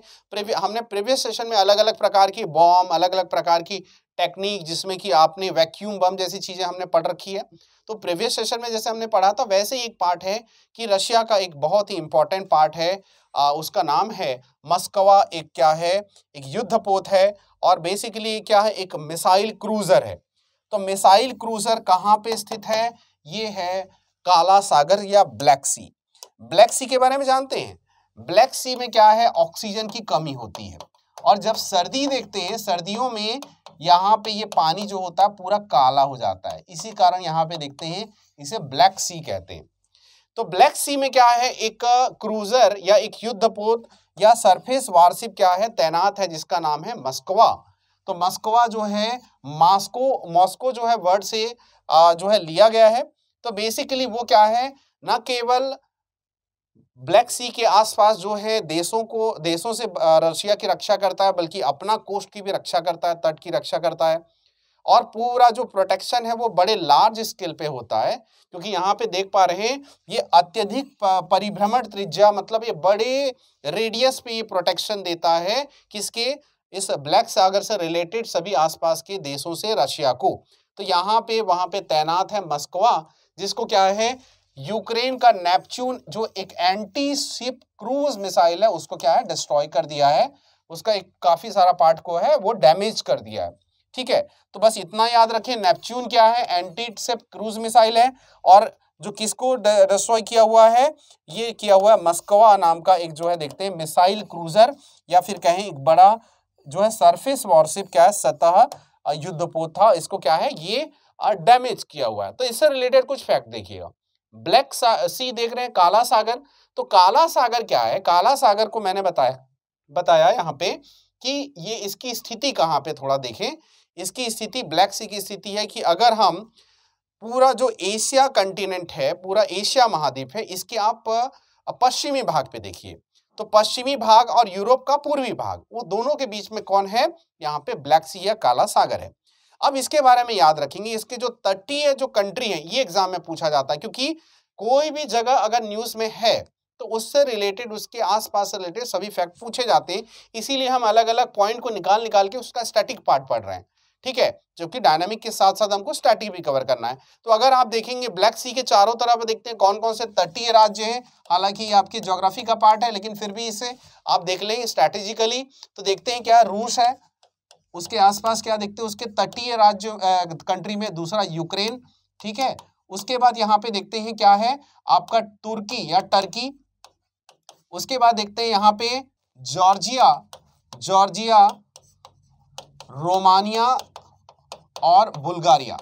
हमने प्रीवियस सेशन में अलग अलग प्रकार की बॉम्ब अलग अलग प्रकार की टेक्निक जिसमें कि आपने वैक्यूम बम जैसी चीज़ें हमने पढ़ रखी है तो प्रीवियस सेशन में जैसे हमने पढ़ा था वैसे ही एक पार्ट है कि रशिया का एक बहुत ही इंपॉर्टेंट पार्ट है आ, उसका नाम है मस्कवा एक क्या है एक युद्धपोत है और बेसिकली क्या है एक मिसाइल क्रूज़र है तो मिसाइल क्रूजर कहाँ पे स्थित है ये है काला सागर या ब्लैक सी ब्लैक सी के बारे में जानते हैं ब्लैक सी में क्या है ऑक्सीजन की कमी होती है और जब सर्दी देखते हैं सर्दियों में यहाँ पे ये पानी जो होता है पूरा काला हो जाता है इसी कारण यहाँ पे देखते हैं इसे ब्लैक सी कहते हैं तो ब्लैक सी में क्या है एक क्रूजर या एक युद्धपोत या सरफेस वारशिप क्या है तैनात है जिसका नाम है मस्कवा तो मस्कवा जो है मास्को मॉस्को जो है वर्ड से जो है लिया गया है तो बेसिकली वो क्या है न केवल ब्लैक सी के आसपास जो है देशों को देशों से रशिया की रक्षा करता है बल्कि अपना कोस्ट की भी रक्षा करता है तट की रक्षा करता है और पूरा जो प्रोटेक्शन है वो बड़े लार्ज स्केल पे होता है क्योंकि यहाँ पे देख पा रहे हैं ये अत्यधिक परिभ्रमण त्रिज्या मतलब ये बड़े रेडियस पे ये प्रोटेक्शन देता है किसके इस ब्लैक सागर से रिलेटेड सभी आसपास के देशों से रशिया को तो यहाँ पे वहां पे तैनात है मस्कवा जिसको क्या है यूक्रेन का नेपच्यून जो एक एंटी सिप क्रूज मिसाइल है उसको क्या है डिस्ट्रॉय कर दिया है उसका एक काफ़ी सारा पार्ट को है वो डैमेज कर दिया है ठीक है तो बस इतना याद रखें नेपच्यून क्या है एंटी सिप क्रूज मिसाइल है और जो किसको डिस्ट्रॉय किया हुआ है ये किया हुआ है मस्कवा नाम का एक जो है देखते हैं मिसाइल क्रूजर या फिर कहें एक बड़ा जो है सरफेस वॉरशिप क्या है सतह युद्ध पोथा इसको क्या है ये डैमेज किया हुआ है तो इससे रिलेटेड कुछ फैक्ट देखिएगा ब्लैक सी देख रहे हैं काला सागर तो काला सागर क्या है काला सागर को मैंने बताया बताया यहाँ पे कि ये इसकी स्थिति कहाँ पे थोड़ा देखें इसकी स्थिति ब्लैक सी की स्थिति है कि अगर हम पूरा जो एशिया कंटिनेंट है पूरा एशिया महाद्वीप है इसके आप पश्चिमी भाग पे देखिए तो पश्चिमी भाग और यूरोप का पूर्वी भाग वो दोनों के बीच में कौन है यहाँ पे ब्लैक सी या काला सागर है अब इसके बारे में याद रखेंगे इसके जो तटीय जो कंट्री है ये एग्जाम में पूछा जाता है क्योंकि कोई भी जगह अगर न्यूज में है तो उससे रिलेटेड उसके आसपास से रिलेटेड सभी फैक्ट पूछे जाते हैं इसीलिए हम अलग अलग पॉइंट को निकाल निकाल के उसका स्टैटिक पार्ट पढ़ रहे हैं ठीक है जबकि डायनामिक के साथ साथ हमको स्टैटिक भी कवर करना है तो अगर आप देखेंगे ब्लैक सी के चारों तरफ देखते हैं कौन कौन से तटीय राज्य हैं हालांकि ये आपकी ज्योग्राफी का पार्ट है लेकिन फिर भी इसे आप देख लें स्ट्रैटेजिकली तो देखते हैं क्या रूस है उसके आसपास क्या देखते हैं उसके तटीय राज्य कंट्री में दूसरा यूक्रेन ठीक है उसके बाद यहाँ पे देखते हैं क्या है आपका तुर्की या टर्की उसके बाद देखते हैं यहाँ पे जॉर्जिया जॉर्जिया रोमानिया और बुल्गारिया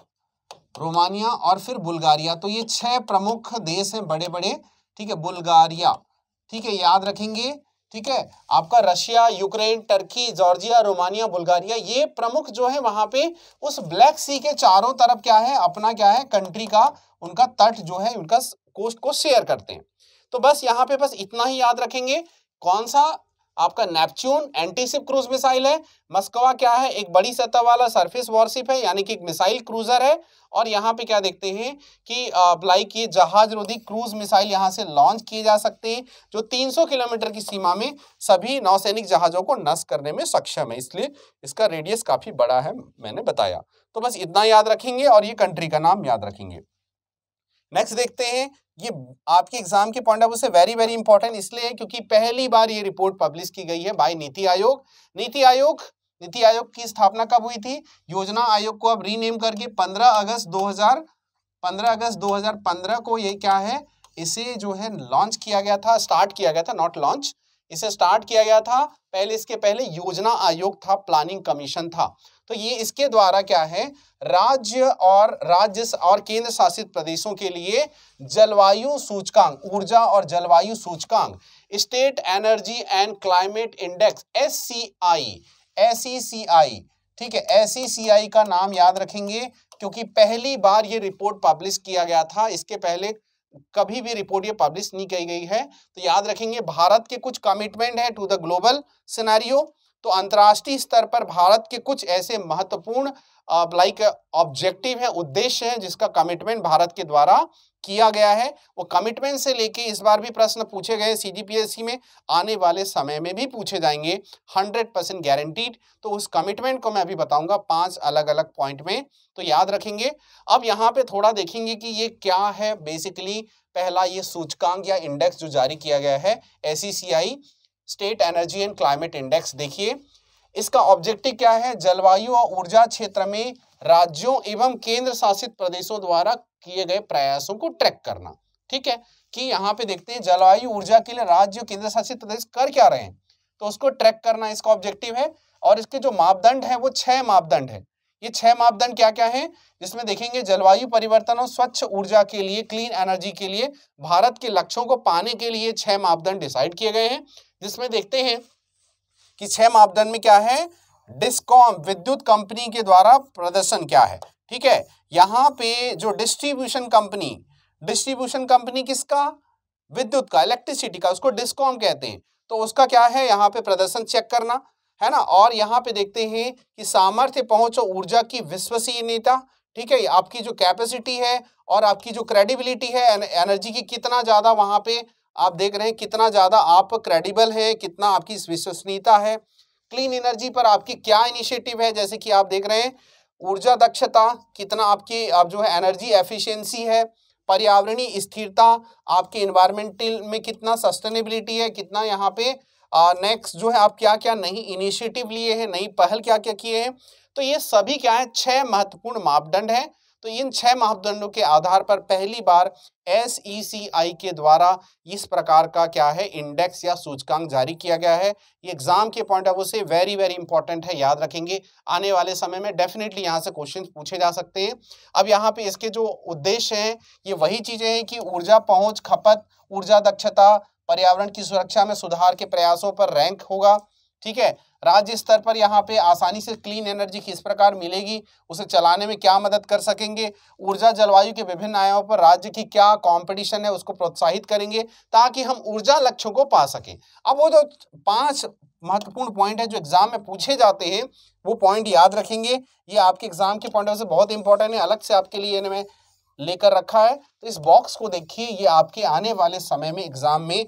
रोमानिया और फिर बुल्गारिया तो ये छह प्रमुख देश हैं बड़े बड़े ठीक है बुल्गारिया ठीक है याद रखेंगे ठीक है आपका Russia Ukraine Turkey Georgia Romania Bulgaria ये प्रमुख जो है वहां पे उस ब्लैक सी के चारों तरफ क्या है अपना क्या है कंट्री का उनका तट जो है उनका कोस्ट को शेयर करते हैं तो बस यहाँ पे बस इतना ही याद रखेंगे कौन सा आपका नेपच्यून एंटीसिप क्रूज मिसाइल है मस्कवा क्या है एक बड़ी सतह वाला सरफेस वॉरशिप है यानी कि एक मिसाइल क्रूजर है और यहाँ पे क्या देखते हैं कि लाइक ये जहाज रोधी क्रूज मिसाइल यहाँ से लॉन्च किए जा सकते हैं जो 300 किलोमीटर की सीमा में सभी नौसैनिक जहाज़ों को नष्ट करने में सक्षम है इसलिए इसका रेडियस काफ़ी बड़ा है मैंने बताया तो बस इतना याद रखेंगे और ये कंट्री का नाम याद रखेंगे नेक्स्ट देखते हैं ये आपके एग्जाम के पॉइंट ऑफ व्यू से वेरी वेरी इंपॉर्टेंट इसलिए है क्योंकि पहली बार ये रिपोर्ट पब्लिश की गई है बाई नीति आयोग नीति आयोग नीति आयोग की स्थापना कब हुई थी योजना आयोग को अब रीनेम करके 15 अगस्त 2000 15 अगस्त 2015 को ये क्या है इसे जो है लॉन्च किया गया था स्टार्ट किया गया था नॉट लॉन्च इसे स्टार्ट किया गया था पहले इसके पहले योजना आयोग था प्लानिंग कमीशन था तो ये इसके द्वारा क्या है राज्य और राज्य और केंद्र शासित प्रदेशों के लिए जलवायु सूचकांक ऊर्जा और जलवायु सूचकांक state energy and climate index S C I S C I ठीक है एस सी आई का नाम याद रखेंगे क्योंकि पहली बार ये रिपोर्ट पब्लिश किया गया था इसके पहले कभी भी रिपोर्ट ये पब्लिश नहीं की गई है तो याद रखेंगे भारत के कुछ कमिटमेंट है टू द ग्लोबल सिनेरियो तो अंतर्राष्ट्रीय स्तर पर भारत के कुछ ऐसे महत्वपूर्ण लाइक ऑब्जेक्टिव है उद्देश्य है जिसका कमिटमेंट भारत के द्वारा किया गया है वो कमिटमेंट से लेके इस बार भी प्रश्न पूछे गए सीजीपीएससी में आने वाले समय में भी पूछे जाएंगे 100 परसेंट गारंटीड तो उस कमिटमेंट को मैं अभी बताऊंगा पांच अलग अलग पॉइंट में तो याद रखेंगे अब यहाँ पे थोड़ा देखेंगे कि ये क्या है बेसिकली पहला ये सूचकांक या इंडेक्स जो जारी किया गया है S state energy and climate index देखिए इसका ऑब्जेक्टिव क्या है जलवायु और ऊर्जा क्षेत्र में राज्यों एवं केंद्र शासित प्रदेशों द्वारा किए गए प्रयासों को ट्रैक करना ठीक है कि यहाँ पे देखते हैं जलवायु ऊर्जा के लिए राज्य केंद्र शासित प्रदेश कर क्या रहे हैं तो उसको ट्रैक करना इसका ऑब्जेक्टिव है और इसके जो मापदंड है वो छह मापदंड है ये छह मापदंड क्या क्या हैं जिसमें देखेंगे जलवायु परिवर्तन और स्वच्छ ऊर्जा के लिए क्लीन एनर्जी के लिए भारत के लक्ष्यों को पाने के लिए छह मापदंड डिसाइड किए गए हैं जिसमें देखते हैं कि छह मापदंड में क्या है डिस्कॉम विद्युत कंपनी के द्वारा प्रदर्शन क्या है ठीक है यहां पे जो डिस्ट्रीब्यूशन कंपनी डिस्ट्रीब्यूशन कंपनी किसका विद्युत का इलेक्ट्रिसिटी का उसको डिस्कॉम कहते हैं तो उसका क्या है यहाँ पे प्रदर्शन चेक करना है ना और यहाँ पे देखते हैं कि सामर्थ्य पहुंच और ऊर्जा की विश्वसनीयता ठीक है आपकी जो कैपेसिटी है और आपकी जो क्रेडिबिलिटी है एनर्जी की कितना ज़्यादा वहां पे आप देख रहे हैं कितना ज़्यादा आप क्रेडिबल है कितना आपकी विश्वसनीयता है क्लीन एनर्जी पर आपकी क्या इनिशिएटिव है जैसे कि आप देख रहे हैं ऊर्जा दक्षता कितना आपकी आप जो है एनर्जी एफिशिएंसी है पर्यावरणीय स्थिरता आपके इन्वायरमेंटल में कितना सस्टेनेबिलिटी है कितना यहाँ पे नेक्स्ट जो है आप क्या क्या नई इनिशिएटिव लिए हैं नई पहल क्या क्या किए हैं तो ये सभी क्या है छह महत्वपूर्ण मापदंड हैं तो इन छह मापदंडों के आधार पर पहली बार एस e के द्वारा इस प्रकार का क्या है इंडेक्स या सूचकांक जारी किया गया है ये एग्जाम के पॉइंट ऑफ व्यू से वेरी वेरी इंपॉर्टेंट है याद रखेंगे आने वाले समय में डेफिनेटली यहाँ से क्वेश्चन पूछे जा सकते हैं अब यहाँ पे इसके जो उद्देश्य हैं ये वही चीज़ें हैं कि ऊर्जा पहुँच खपत ऊर्जा दक्षता पर्यावरण की सुरक्षा में सुधार के प्रयासों पर रैंक होगा ठीक है राज्य स्तर पर यहाँ पे आसानी से क्लीन एनर्जी किस प्रकार मिलेगी उसे चलाने में क्या मदद कर सकेंगे ऊर्जा जलवायु के विभिन्न आयामों पर राज्य की क्या कंपटीशन है उसको प्रोत्साहित करेंगे ताकि हम ऊर्जा लक्ष्यों को पा सकें अब वो जो पांच महत्वपूर्ण पॉइंट है जो एग्जाम में पूछे जाते हैं वो पॉइंट याद रखेंगे ये आपके एग्जाम के पॉइंट से बहुत इंपॉर्टेंट है अलग से आपके लिए इनमें लेकर रखा है तो इस बॉक्स को देखिए ये आपके आने वाले समय में एग्जाम में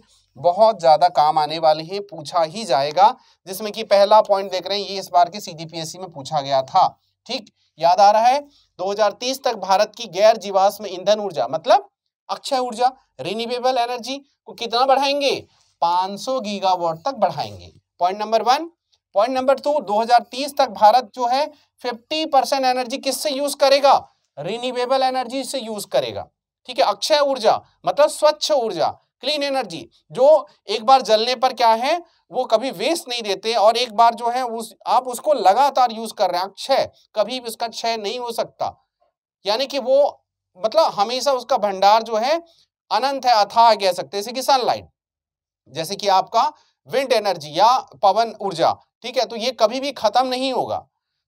बहुत ज़्यादा काम आने वाले हैं पूछा ही जाएगा जिसमें कि पहला पॉइंट देख रहे हैं ये इस बार के सीजीपीएससी में पूछा गया था ठीक याद आ रहा है 2030 तक भारत की गैर जीवाश्म ईंधन ऊर्जा मतलब अक्षय ऊर्जा रिन्यूएबल एनर्जी को कितना बढ़ाएंगे 500 गीगावाट तक बढ़ाएंगे point number one point number two 2030 तक भारत जो है 50 परसेंट एनर्जी किससे यूज करेगा रिन्यूएबल एनर्जी से यूज करेगा ठीक है अक्षय ऊर्जा मतलब स्वच्छ ऊर्जा क्लीन एनर्जी जो एक बार जलने पर क्या है वो कभी वेस्ट नहीं देते और एक बार जो है उस आप उसको लगातार यूज कर रहे हैं क्षय कभी भी उसका क्षय नहीं हो सकता यानी कि वो मतलब हमेशा उसका भंडार जो है अनंत है अथाह कह सकते हैं जैसे कि सनलाइट जैसे कि आपका विंड एनर्जी या पवन ऊर्जा ठीक है तो ये कभी भी खत्म नहीं होगा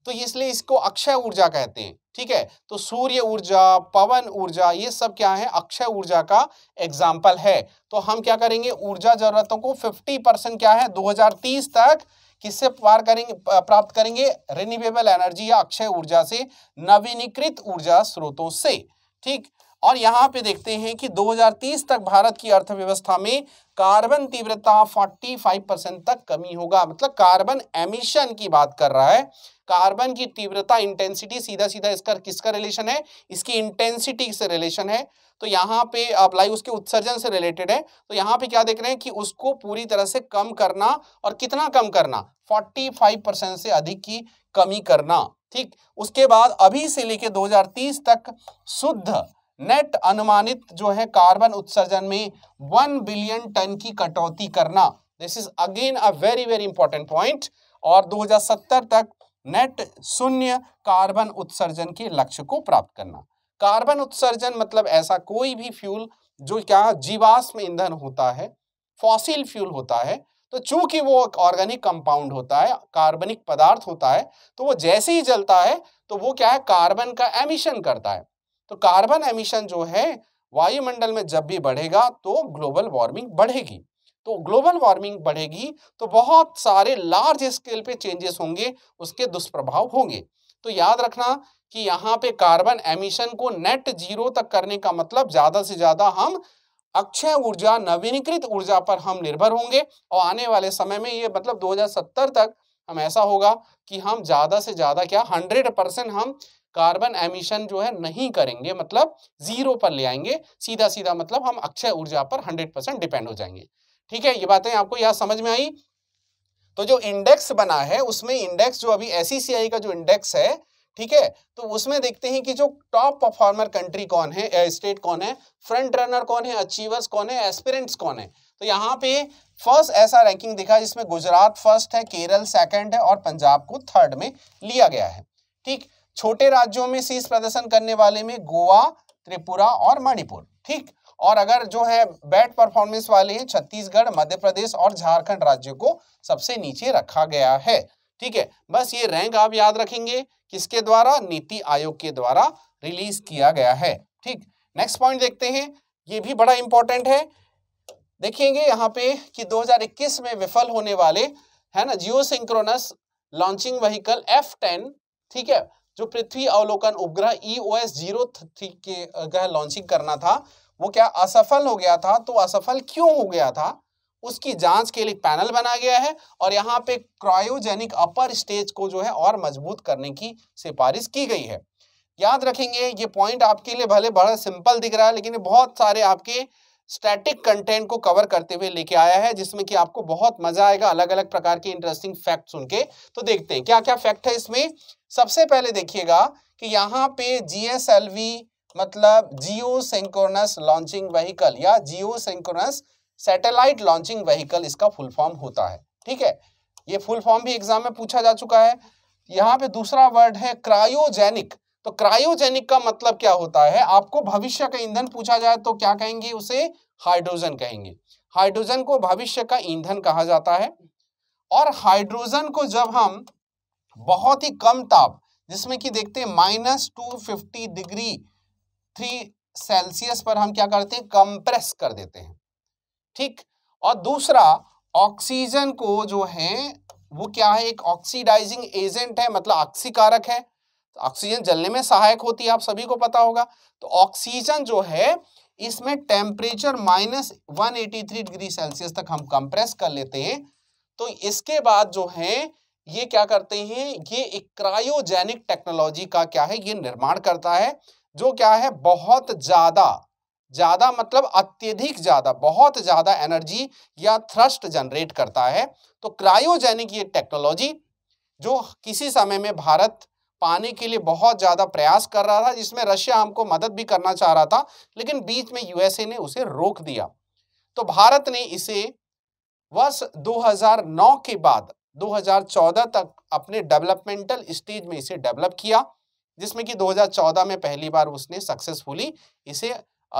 तो इसलिए इसको अक्षय ऊर्जा कहते हैं ठीक है तो सूर्य ऊर्जा पवन ऊर्जा ये सब क्या है अक्षय ऊर्जा का एग्जाम्पल है तो हम क्या करेंगे ऊर्जा जरूरतों को 50 परसेंट क्या है 2030 तक किससे पार करेंगे प्राप्त करेंगे रिन्यूएबल एनर्जी या अक्षय ऊर्जा से नवीनीकृत ऊर्जा स्रोतों से ठीक और यहाँ पे देखते हैं कि 2030 तक भारत की अर्थव्यवस्था में कार्बन तीव्रता 45 परसेंट तक कमी होगा मतलब कार्बन एमिशन की बात कर रहा है कार्बन की तीव्रता इंटेंसिटी सीधा सीधा इसका किसका रिलेशन है इसकी इंटेंसिटी से रिलेशन है तो यहाँ पे अप्लाई उसके उत्सर्जन से रिलेटेड है तो यहाँ पे क्या देख रहे हैं कि उसको पूरी तरह से कम करना और कितना कम करना 45 परसेंट से अधिक की कमी करना ठीक उसके बाद अभी से लेके 2030 तक शुद्ध नेट अनुमानित जो है कार्बन उत्सर्जन में वन बिलियन टन की कटौती करना this is again a very very important point और 2070 तक नेट शून्य कार्बन उत्सर्जन के लक्ष्य को प्राप्त करना कार्बन उत्सर्जन मतलब ऐसा कोई भी फ्यूल जो क्या जीवाश्म ईंधन होता है फॉसिल फ्यूल होता है तो चूंकि वो ऑर्गेनिक कंपाउंड होता है कार्बनिक पदार्थ होता है तो वो जैसे ही जलता है तो वो क्या है कार्बन का एमिशन करता है तो कार्बन एमिशन जो है वायुमंडल में जब भी बढ़ेगा तो ग्लोबल वार्मिंग बढ़ेगी तो ग्लोबल वार्मिंग बढ़ेगी तो बहुत सारे लार्ज स्केल पे चेंजेस होंगे उसके दुष्प्रभाव होंगे तो याद रखना कि यहाँ पे कार्बन एमिशन को नेट जीरो तक करने का मतलब ज़्यादा से ज़्यादा हम अक्षय ऊर्जा नवीनीकृत ऊर्जा पर हम निर्भर होंगे और आने वाले समय में ये मतलब 2070 तक हम ऐसा होगा कि हम ज़्यादा से ज़्यादा क्या 100 परसेंट हम कार्बन एमिशन जो है नहीं करेंगे मतलब जीरो पर ले आएंगे सीधा सीधा मतलब हम अक्षय ऊर्जा पर 100 परसेंट डिपेंड हो जाएंगे ठीक है ये बातें आपको यहाँ समझ में आई तो जो इंडेक्स बना है उसमें इंडेक्स जो अभी एस e का जो इंडेक्स है ठीक है तो उसमें देखते हैं कि जो टॉप परफॉर्मर कंट्री कौन है स्टेट कौन है फ्रंट रनर कौन है अचीवर्स कौन है एस्पिरेंट्स कौन है तो यहाँ पे फर्स्ट ऐसा रैंकिंग दिखा जिसमें गुजरात फर्स्ट है केरल सेकंड है और पंजाब को थर्ड में लिया गया है ठीक छोटे राज्यों में शीर्ष प्रदर्शन करने वाले में गोवा त्रिपुरा और मणिपुर ठीक और अगर जो है बैड परफॉर्मेंस वाले हैं छत्तीसगढ़ मध्य प्रदेश और झारखंड राज्य को सबसे नीचे रखा गया है ठीक है बस ये रैंक आप याद रखेंगे किसके द्वारा नीति आयोग के द्वारा रिलीज किया गया है ठीक नेक्स्ट पॉइंट देखते हैं ये भी बड़ा इंपॉर्टेंट है देखेंगे यहाँ पे कि 2021 में विफल होने वाले है ना geosynchronous launching vehicle F ten ठीक है जो पृथ्वी अवलोकन उपग्रह EO e S zero launching करना था वो क्या असफल हो गया था तो असफल क्यों हो गया था उसकी जांच के लिए पैनल बनाया गया है और यहाँ पे क्रायोजेनिक अपर स्टेज को जो है और मजबूत करने की सिफारिश की गई है याद रखेंगे ये पॉइंट आपके लिए भले बड़ा सिंपल दिख रहा है लेकिन बहुत सारे आपके स्टैटिक कंटेंट को कवर करते हुए लेके आया है जिसमें कि आपको बहुत मजा आएगा अलग अलग प्रकार के इंटरेस्टिंग फैक्ट सुन के तो देखते हैं क्या क्या फैक्ट है इसमें सबसे पहले देखिएगा कि यहाँ पे जीएसएलवी एस मतलब जियो सेंकोनस लॉन्चिंग वहीकल या geosynchronous satellite launching vehicle इसका फुल फॉर्म होता है ठीक है ये फुल फॉर्म भी एग्जाम में पूछा जा चुका है यहाँ पे दूसरा वर्ड है क्रायोजेनिक तो क्रायोजेनिक का मतलब क्या होता है आपको भविष्य का ईंधन पूछा जाए तो क्या कहेंगे उसे हाइड्रोजन कहेंगे हाइड्रोजन को भविष्य का ईंधन कहा जाता है और हाइड्रोजन को जब हम बहुत ही कम ताप जिसमें कि देखते हैं minus two fifty degree three Celsius पर हम क्या करते हैं कंप्रेस कर देते हैं ठीक और दूसरा ऑक्सीजन को जो है वो क्या है एक ऑक्सीडाइजिंग एजेंट है मतलब ऑक्सीकारक है तो ऑक्सीजन जलने में सहायक होती है आप सभी को पता होगा तो ऑक्सीजन जो है इसमें temperature minus three degree Celsius तक हम कंप्रेस कर लेते हैं तो इसके बाद जो है ये क्या करते हैं ये एक क्रायोजेनिक टेक्नोलॉजी का क्या है ये निर्माण करता है जो क्या है बहुत ज़्यादा ज़्यादा मतलब अत्यधिक ज़्यादा बहुत ज़्यादा एनर्जी या थ्रस्ट जनरेट करता है तो क्रायोजेनिक ये टेक्नोलॉजी जो किसी समय में भारत पाने के लिए बहुत ज़्यादा प्रयास कर रहा था जिसमें रशिया हमको मदद भी करना चाह रहा था लेकिन बीच में यूएसए ने उसे रोक दिया तो भारत ने इसे वर्ष 2009 के बाद 2014 तक अपने डेवलपमेंटल स्टेज में इसे डेवलप किया जिसमें कि 2014 में पहली बार उसने सक्सेसफुली इसे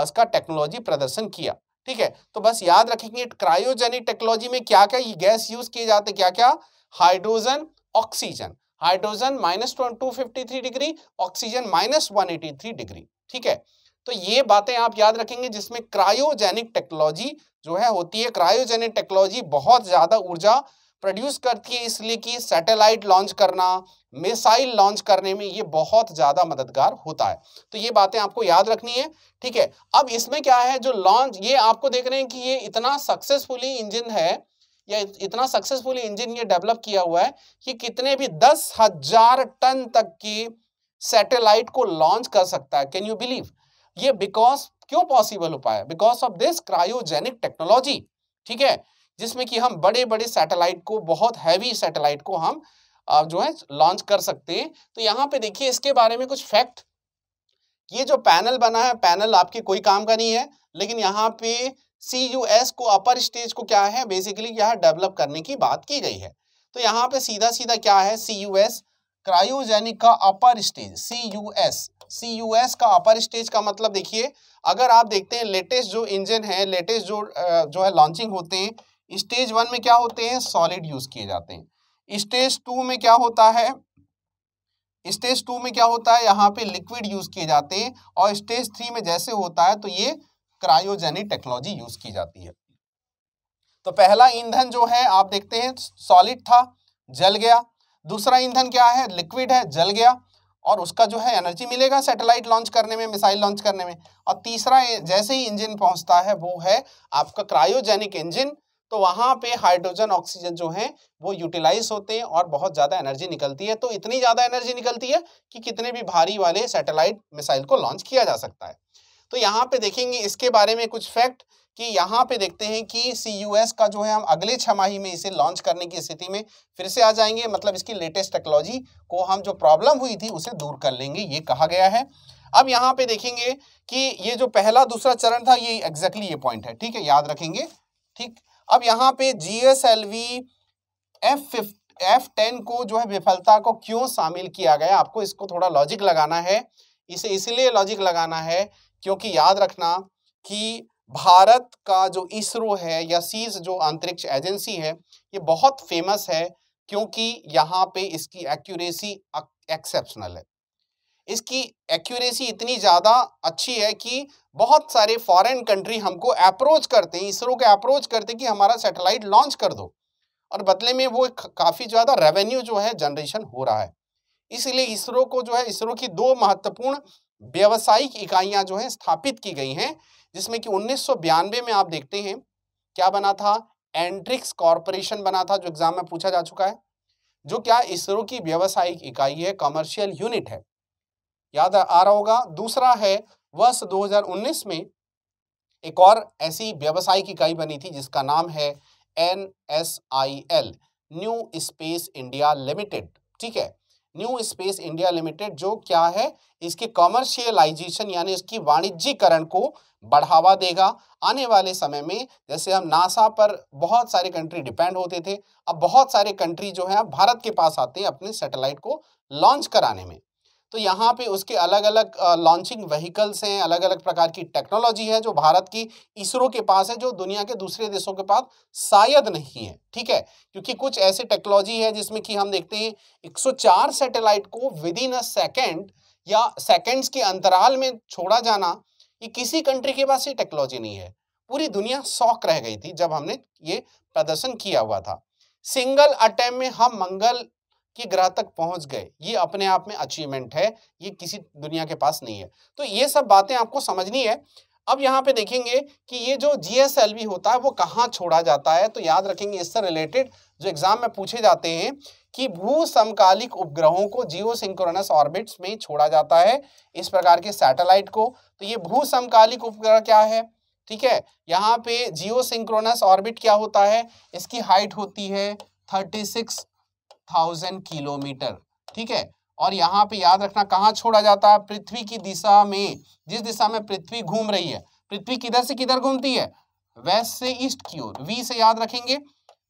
उसका टेक्नोलॉजी प्रदर्शन किया ठीक है तो बस याद रखेंगे क्रायोजेनिक टेक्नोलॉजी में क्या क्या गैस यूज किए जाते क्या क्या hydrogen oxygen hydrogen minus two fifty degree oxygen minus one degree ठीक है तो ये बातें आप याद रखेंगे जिसमें क्रायोजेनिक टेक्नोलॉजी जो है होती है क्रायोजेनिक टेक्नोलॉजी बहुत ज़्यादा ऊर्जा प्रोड्यूस करती है इसलिए कि सैटेलाइट लॉन्च करना मिसाइल लॉन्च करने में ये बहुत ज़्यादा मददगार होता है तो ये बातें आपको याद रखनी है ठीक है अब इसमें क्या है जो लॉन्च ये आपको देख रहे हैं कि ये इतना सक्सेसफुली इंजन है या इतना सक्सेसफुली इंजन ये डेवलप किया हुआ है कि कितने भी दस हजार टन तक की सैटेलाइट को लॉन्च कर सकता है कैन यू बिलीव ये बिकॉज क्यों पॉसिबल हो पाया because of this cryogenic technology ठीक है जिसमें कि हम बड़े बड़े सैटेलाइट को बहुत हैवी सैटेलाइट को हम जो है लॉन्च कर सकते हैं तो यहाँ पे देखिए इसके बारे में कुछ फैक्ट ये जो पैनल बना है पैनल आपके कोई काम का नहीं है लेकिन यहाँ पे सी यू एस को अपर स्टेज को क्या है बेसिकली यहाँ डेवलप करने की बात की गई है तो यहाँ पे सीधा सीधा क्या है सी यू एस क्रायोजेनिक का upper stage C U S C U S का अपर स्टेज का मतलब देखिए अगर आप देखते हैं लेटेस्ट जो इंजन है लेटेस्ट जो जो है लॉन्चिंग होते हैं स्टेज वन में क्या होते हैं सॉलिड यूज किए जाते हैं स्टेज टू में क्या होता है स्टेज टू में क्या होता है यहाँ पे लिक्विड यूज किए जाते हैं और स्टेज थ्री में जैसे होता है तो ये क्रायोजेनिक टेक्नोलॉजी यूज की जाती है तो पहला ईंधन जो है आप देखते हैं सॉलिड था जल गया दूसरा ईंधन क्या है लिक्विड है जल गया और उसका जो है एनर्जी मिलेगा सैटेलाइट लॉन्च करने में मिसाइल लॉन्च करने में और तीसरा जैसे ही इंजन पहुंचता है वो है आपका क्रायोजेनिक इंजन तो वहां पे हाइड्रोजन ऑक्सीजन जो है वो यूटिलाइज होते हैं और बहुत ज़्यादा एनर्जी निकलती है तो इतनी ज़्यादा एनर्जी निकलती है कि कितने भी भारी वाले सैटेलाइट मिसाइल को लॉन्च किया जा सकता है तो यहाँ पे देखेंगे इसके बारे में कुछ फैक्ट कि यहाँ पे देखते हैं कि सी का जो है हम अगले छमाही में इसे लॉन्च करने की स्थिति में फिर से आ जाएंगे मतलब इसकी लेटेस्ट टेक्नोलॉजी को हम जो प्रॉब्लम हुई थी उसे दूर कर लेंगे ये कहा गया है अब यहाँ पे देखेंगे कि ये जो पहला दूसरा चरण था ये एग्जैक्टली exactly ये पॉइंट है ठीक है याद रखेंगे ठीक अब यहाँ पे G S L V F F ten को जो है विफलता को क्यों शामिल किया गया आपको इसको थोड़ा लॉजिक लगाना है इसे इसलिए लॉजिक लगाना है क्योंकि याद रखना कि भारत का जो इसरो है या सीज जो अंतरिक्ष एजेंसी है ये बहुत फेमस है क्योंकि यहाँ पे इसकी एक्यूरेसी एक्सेप्शनल है इसकी एक्यूरेसी इतनी ज़्यादा अच्छी है कि बहुत सारे फॉरेन कंट्री हमको अप्रोच करते हैं इसरो के अप्रोच करते हैं कि हमारा सैटेलाइट लॉन्च कर दो और बदले में वो काफ़ी ज़्यादा रेवेन्यू जो है जनरेशन हो रहा है इसलिए इसरो को जो है इसरो की दो महत्वपूर्ण व्यावसायिक इकाइयाँ जो हैं स्थापित की गई हैं जिसमें कि उन्नीस में आप देखते हैं क्या बना था एंट्रिक्स कॉरपोरेशन बना था जो एग्जाम में पूछा जा चुका है जो क्या इसरो की व्यावसायिक इकाई है कॉमर्शियल यूनिट है याद आ रहा होगा दूसरा है वर्ष 2019 में एक और ऐसी व्यवसायिक इकाई बनी थी जिसका नाम है N S I L new space India limited ठीक है न्यू स्पेस इंडिया लिमिटेड जो क्या है इसके कॉमर्शियलाइजेशन यानी इसकी वाणिज्यकरण को बढ़ावा देगा आने वाले समय में जैसे हम नासा पर बहुत सारे कंट्री डिपेंड होते थे अब बहुत सारे कंट्री जो है भारत के पास आते हैं अपने सैटेलाइट को लॉन्च कराने में तो यहाँ पे उसके अलग अलग लॉन्चिंग व्हीकल्स हैं अलग अलग प्रकार की टेक्नोलॉजी है जो भारत की इसरो के पास है जो दुनिया के दूसरे देशों के पास शायद नहीं है ठीक है क्योंकि कुछ ऐसे टेक्नोलॉजी है जिसमें कि हम देखते हैं 104 सैटेलाइट को विद इन अ सेकेंड या सेकेंड्स के अंतराल में छोड़ा जाना ये किसी कंट्री के पास ये टेक्नोलॉजी नहीं है पूरी दुनिया शौक रह गई थी जब हमने ये प्रदर्शन किया हुआ था सिंगल अटैम्प में हम मंगल कि ग्रह तक पहुंच गए ये अपने आप में अचीवमेंट है ये किसी दुनिया के पास नहीं है तो ये सब बातें आपको समझनी है अब यहाँ पे देखेंगे कि ये जो जी होता है वो कहाँ छोड़ा जाता है तो याद रखेंगे इससे रिलेटेड जो एग्जाम में पूछे जाते हैं कि भू समकालिक उपग्रहों को जियो सिंक्रोनस ऑर्बिट्स में छोड़ा जाता है इस प्रकार के सैटेलाइट को तो ये भू समकालिक उपग्रह क्या है ठीक है यहाँ पे जियो सिंक्रोनस ऑर्बिट क्या होता है इसकी हाइट होती है थर्टी सिक्स थाउजेंड किलोमीटर ठीक है और यहाँ पे याद रखना कहाँ छोड़ा जाता है पृथ्वी की दिशा में जिस दिशा में पृथ्वी घूम रही है पृथ्वी किधर से किधर घूमती है वेस्ट से ईस्ट की ओर वी से याद रखेंगे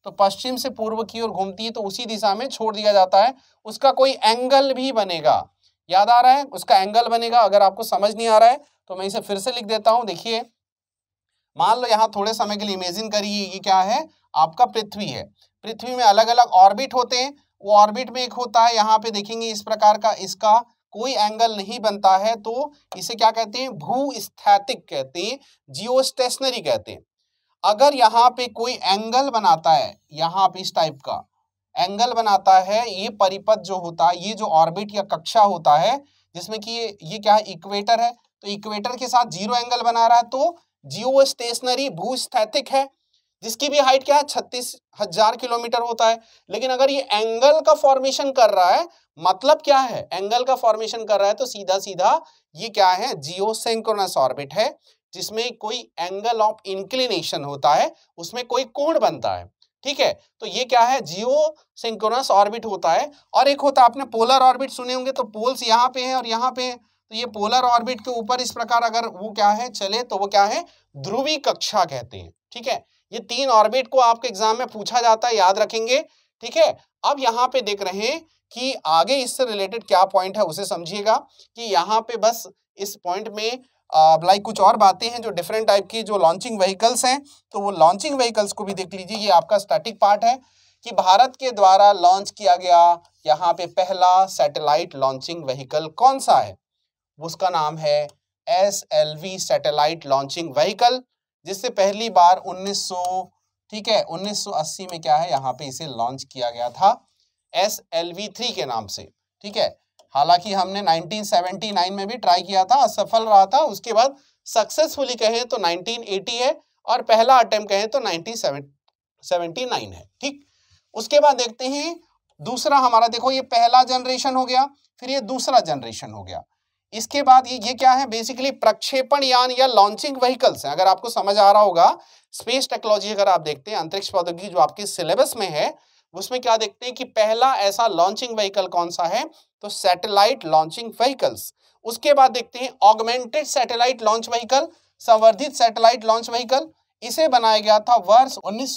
तो पश्चिम से पूर्व की ओर घूमती है तो उसी दिशा में छोड़ दिया जाता है उसका कोई एंगल भी बनेगा याद आ रहा है उसका एंगल बनेगा अगर आपको समझ नहीं आ रहा है तो मैं इसे फिर से लिख देता हूँ देखिए मान लो यहाँ थोड़े समय के लिए इमेजिन करिए ये क्या है आपका पृथ्वी है पृथ्वी में अलग अलग ऑर्बिट होते हैं वो ऑर्बिट में एक होता है यहाँ पे देखेंगे इस प्रकार का इसका कोई एंगल नहीं बनता है तो इसे क्या कहते हैं स्थैतिक कहते हैं जियोस्टेशनरी कहते हैं अगर यहाँ पे कोई एंगल बनाता है यहाँ पे इस टाइप का एंगल बनाता है ये परिपथ जो होता है ये जो ऑर्बिट या कक्षा होता है जिसमें कि ये ये क्या है इक्वेटर है तो इक्वेटर के साथ जीरो एंगल बना रहा है तो जियो स्टेशनरी भू स्थैतिक है जिसकी भी हाइट क्या है छत्तीस हजार किलोमीटर होता है लेकिन अगर ये एंगल का फॉर्मेशन कर रहा है मतलब क्या है एंगल का फॉर्मेशन कर रहा है तो सीधा सीधा ये क्या है जियोसेंक्रोनस ऑर्बिट है जिसमें कोई एंगल ऑफ इंक्लिनेशन होता है उसमें कोई कोण बनता है ठीक है तो ये क्या है जियो सिंक्रोनस ऑर्बिट होता है और एक होता है आपने पोलर ऑर्बिट सुने होंगे तो पोल्स यहाँ पे हैं और यहाँ पे है तो ये पोलर ऑर्बिट के ऊपर इस प्रकार अगर वो क्या है चले तो वो क्या है ध्रुवी कक्षा कहते हैं ठीक है ये तीन ऑर्बिट को आपके एग्जाम में पूछा जाता है याद रखेंगे ठीक है अब यहाँ पे देख रहे हैं कि आगे इससे रिलेटेड क्या पॉइंट है उसे समझिएगा कि यहाँ पे बस इस पॉइंट में लाइक कुछ और बातें हैं जो डिफरेंट टाइप की जो लॉन्चिंग व्हीकल्स हैं तो वो लॉन्चिंग व्हीकल्स को भी देख लीजिए ये आपका स्टैटिक पार्ट है कि भारत के द्वारा लॉन्च किया गया यहाँ पे पहला सैटेलाइट लॉन्चिंग व्हीकल कौन सा है उसका नाम है S L V satellite launching vehicle जिससे पहली बार 1900 ठीक है 1980 में क्या है यहाँ पे इसे लॉन्च किया गया था एस एल वी थ्री के नाम से ठीक है हालांकि हमने 1979 में भी ट्राई किया था असफल रहा था उसके बाद सक्सेसफुली कहें तो 1980 है और पहला अटेम्प्ट कहें तो 1979 है ठीक उसके बाद देखते हैं दूसरा हमारा देखो ये पहला जनरेशन हो गया फिर ये दूसरा जनरेशन हो गया इसके बाद ये ये क्या है बेसिकली प्रक्षेपण यान या लॉन्चिंग व्हीकल्स है अगर आपको समझ आ रहा होगा स्पेस टेक्नोलॉजी अगर आप देखते हैं अंतरिक्ष प्रौद्योगिकी जो आपके सिलेबस में है उसमें क्या देखते हैं कि पहला ऐसा लॉन्चिंग व्हीकल कौन सा है तो सैटेलाइट लॉन्चिंग व्हीकल्स उसके बाद देखते हैं ऑगमेंटेड सैटेलाइट लॉन्च व्हीकल संवर्धित सैटेलाइट लॉन्च व्हीकल इसे बनाया गया था वर्ष उन्नीस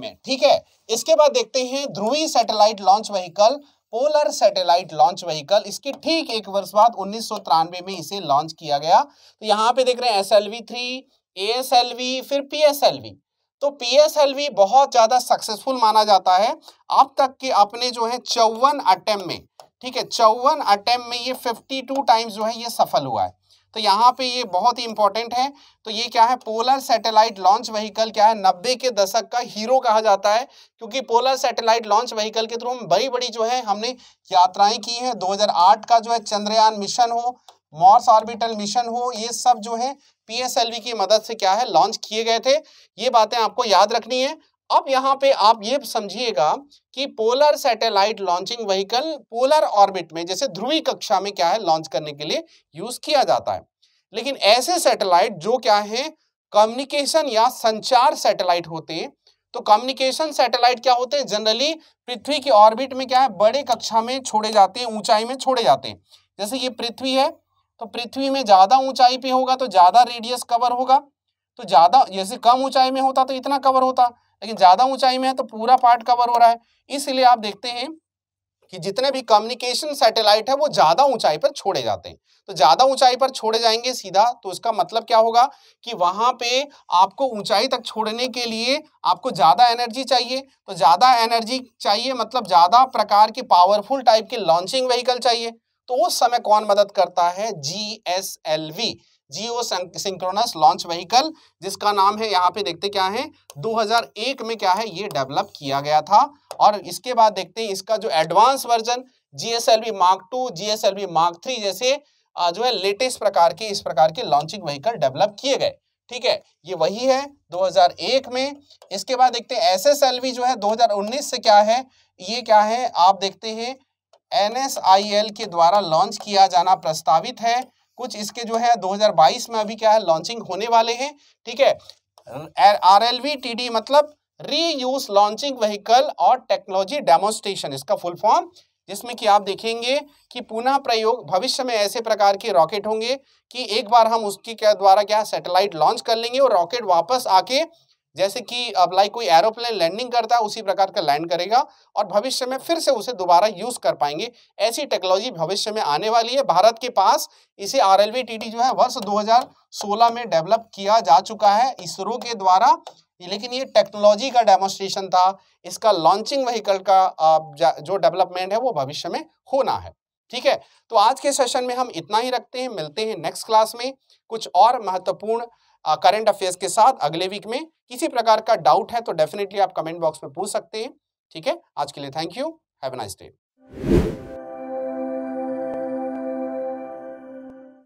में ठीक है इसके बाद देखते हैं ध्रुवी satellite launch vehicle polar satellite launch vehicle इसके ठीक एक वर्ष बाद उन्नीस में इसे लॉन्च किया गया तो यहाँ पे देख रहे हैं S L V three S L V फिर पी एस एल वी तो पी एस एल वी बहुत ज़्यादा सक्सेसफुल माना जाता है अब तक के अपने जो है चौवन अटेम्प में ठीक है चौवन अटेम्प में ये 52 टाइम्स जो है ये सफल हुआ है तो यहाँ पे ये बहुत ही इंपॉर्टेंट है तो ये क्या है पोलर सैटेलाइट लॉन्च व्हीकल क्या है नब्बे के दशक का हीरो कहा जाता है क्योंकि पोलर सैटेलाइट लॉन्च व्हीकल के थ्रू हम बड़ी बड़ी जो है हमने यात्राएं की हैं 2008 का जो है चंद्रयान मिशन हो मॉर्स ऑर्बिटल मिशन हो ये सब जो है पीएसएलवी की मदद से क्या है लॉन्च किए गए थे ये बातें आपको याद रखनी है अब यहाँ पे आप ये समझिएगा कि polar satellite launching vehicle polar orbit में जैसे ध्रुवी कक्षा में क्या है लॉन्च करने के लिए यूज किया जाता है लेकिन ऐसे सैटेलाइट जो क्या है कम्युनिकेशन या संचार सैटेलाइट होते हैं तो कम्युनिकेशन सैटेलाइट क्या होते हैं जनरली पृथ्वी की ऑर्बिट में क्या है बड़े कक्षा में छोड़े जाते हैं ऊंचाई में छोड़े जाते हैं जैसे ये पृथ्वी है तो पृथ्वी में ज़्यादा ऊंचाई पे होगा तो ज़्यादा रेडियस कवर होगा तो ज़्यादा जैसे कम ऊंचाई में होता तो इतना कवर होता लेकिन ज़्यादा ऊंचाई में है तो पूरा पार्ट कवर हो रहा है इसलिए आप देखते हैं कि जितने भी कम्युनिकेशन सैटेलाइट है वो ज़्यादा ऊंचाई पर छोड़े जाते हैं तो ज़्यादा ऊंचाई पर छोड़े जाएंगे सीधा तो इसका मतलब क्या होगा कि वहां पे आपको ऊंचाई तक छोड़ने के लिए आपको ज़्यादा एनर्जी चाहिए तो ज़्यादा एनर्जी चाहिए मतलब ज़्यादा प्रकार के पावरफुल टाइप के लॉन्चिंग व्हीकल चाहिए तो उस समय कौन मदद करता है G S L V geosynchronous launch vehicle जिसका नाम है यहाँ पे देखते क्या है 2001 में क्या है ये डेवलप किया गया था और इसके बाद देखते हैं इसका जो advance version GSLV mark two GSLV mark three जैसे जो है लेटेस्ट प्रकार के इस प्रकार के लॉन्चिंग व्हीकल डेवलप किए गए ठीक है ये वही है 2001 में इसके बाद देखते हैं एस जो है 2019 से क्या है ये क्या है आप देखते हैं एन के द्वारा लॉन्च किया जाना प्रस्तावित है कुछ इसके जो है 2022 में अभी क्या है लॉन्चिंग होने वाले हैं ठीक है R L V T D मतलब री यूज लॉन्चिंग व्हीकल और टेक्नोलॉजी डेमोस्ट्रेशन इसका फुल फॉर्म जिसमें कि आप देखेंगे कि पुनः प्रयोग भविष्य में ऐसे प्रकार के रॉकेट होंगे कि एक बार हम उसकी क्या द्वारा क्या सैटेलाइट लॉन्च कर लेंगे और रॉकेट वापस आके जैसे कि अब लाइक कोई एरोप्लेन लैंडिंग करता है उसी प्रकार का लैंड करेगा और भविष्य में फिर से उसे दोबारा यूज कर पाएंगे ऐसी टेक्नोलॉजी भविष्य में आने वाली है भारत के पास इसे आर एल जो है वर्ष 2016 में डेवलप किया जा चुका है इसरो के द्वारा लेकिन ये टेक्नोलॉजी का डेमोस्ट्रेशन था इसका लॉन्चिंग व्हीकल का जो डेवलपमेंट है वो भविष्य में होना है ठीक है तो आज के सेशन में हम इतना ही रखते हैं मिलते हैं नेक्स्ट क्लास में कुछ और महत्वपूर्ण करंट अफेयर्स के साथ अगले वीक में किसी प्रकार का डाउट है तो डेफिनेटली आप कमेंट बॉक्स में पूछ सकते हैं ठीक है आज के लिए thank you have nice day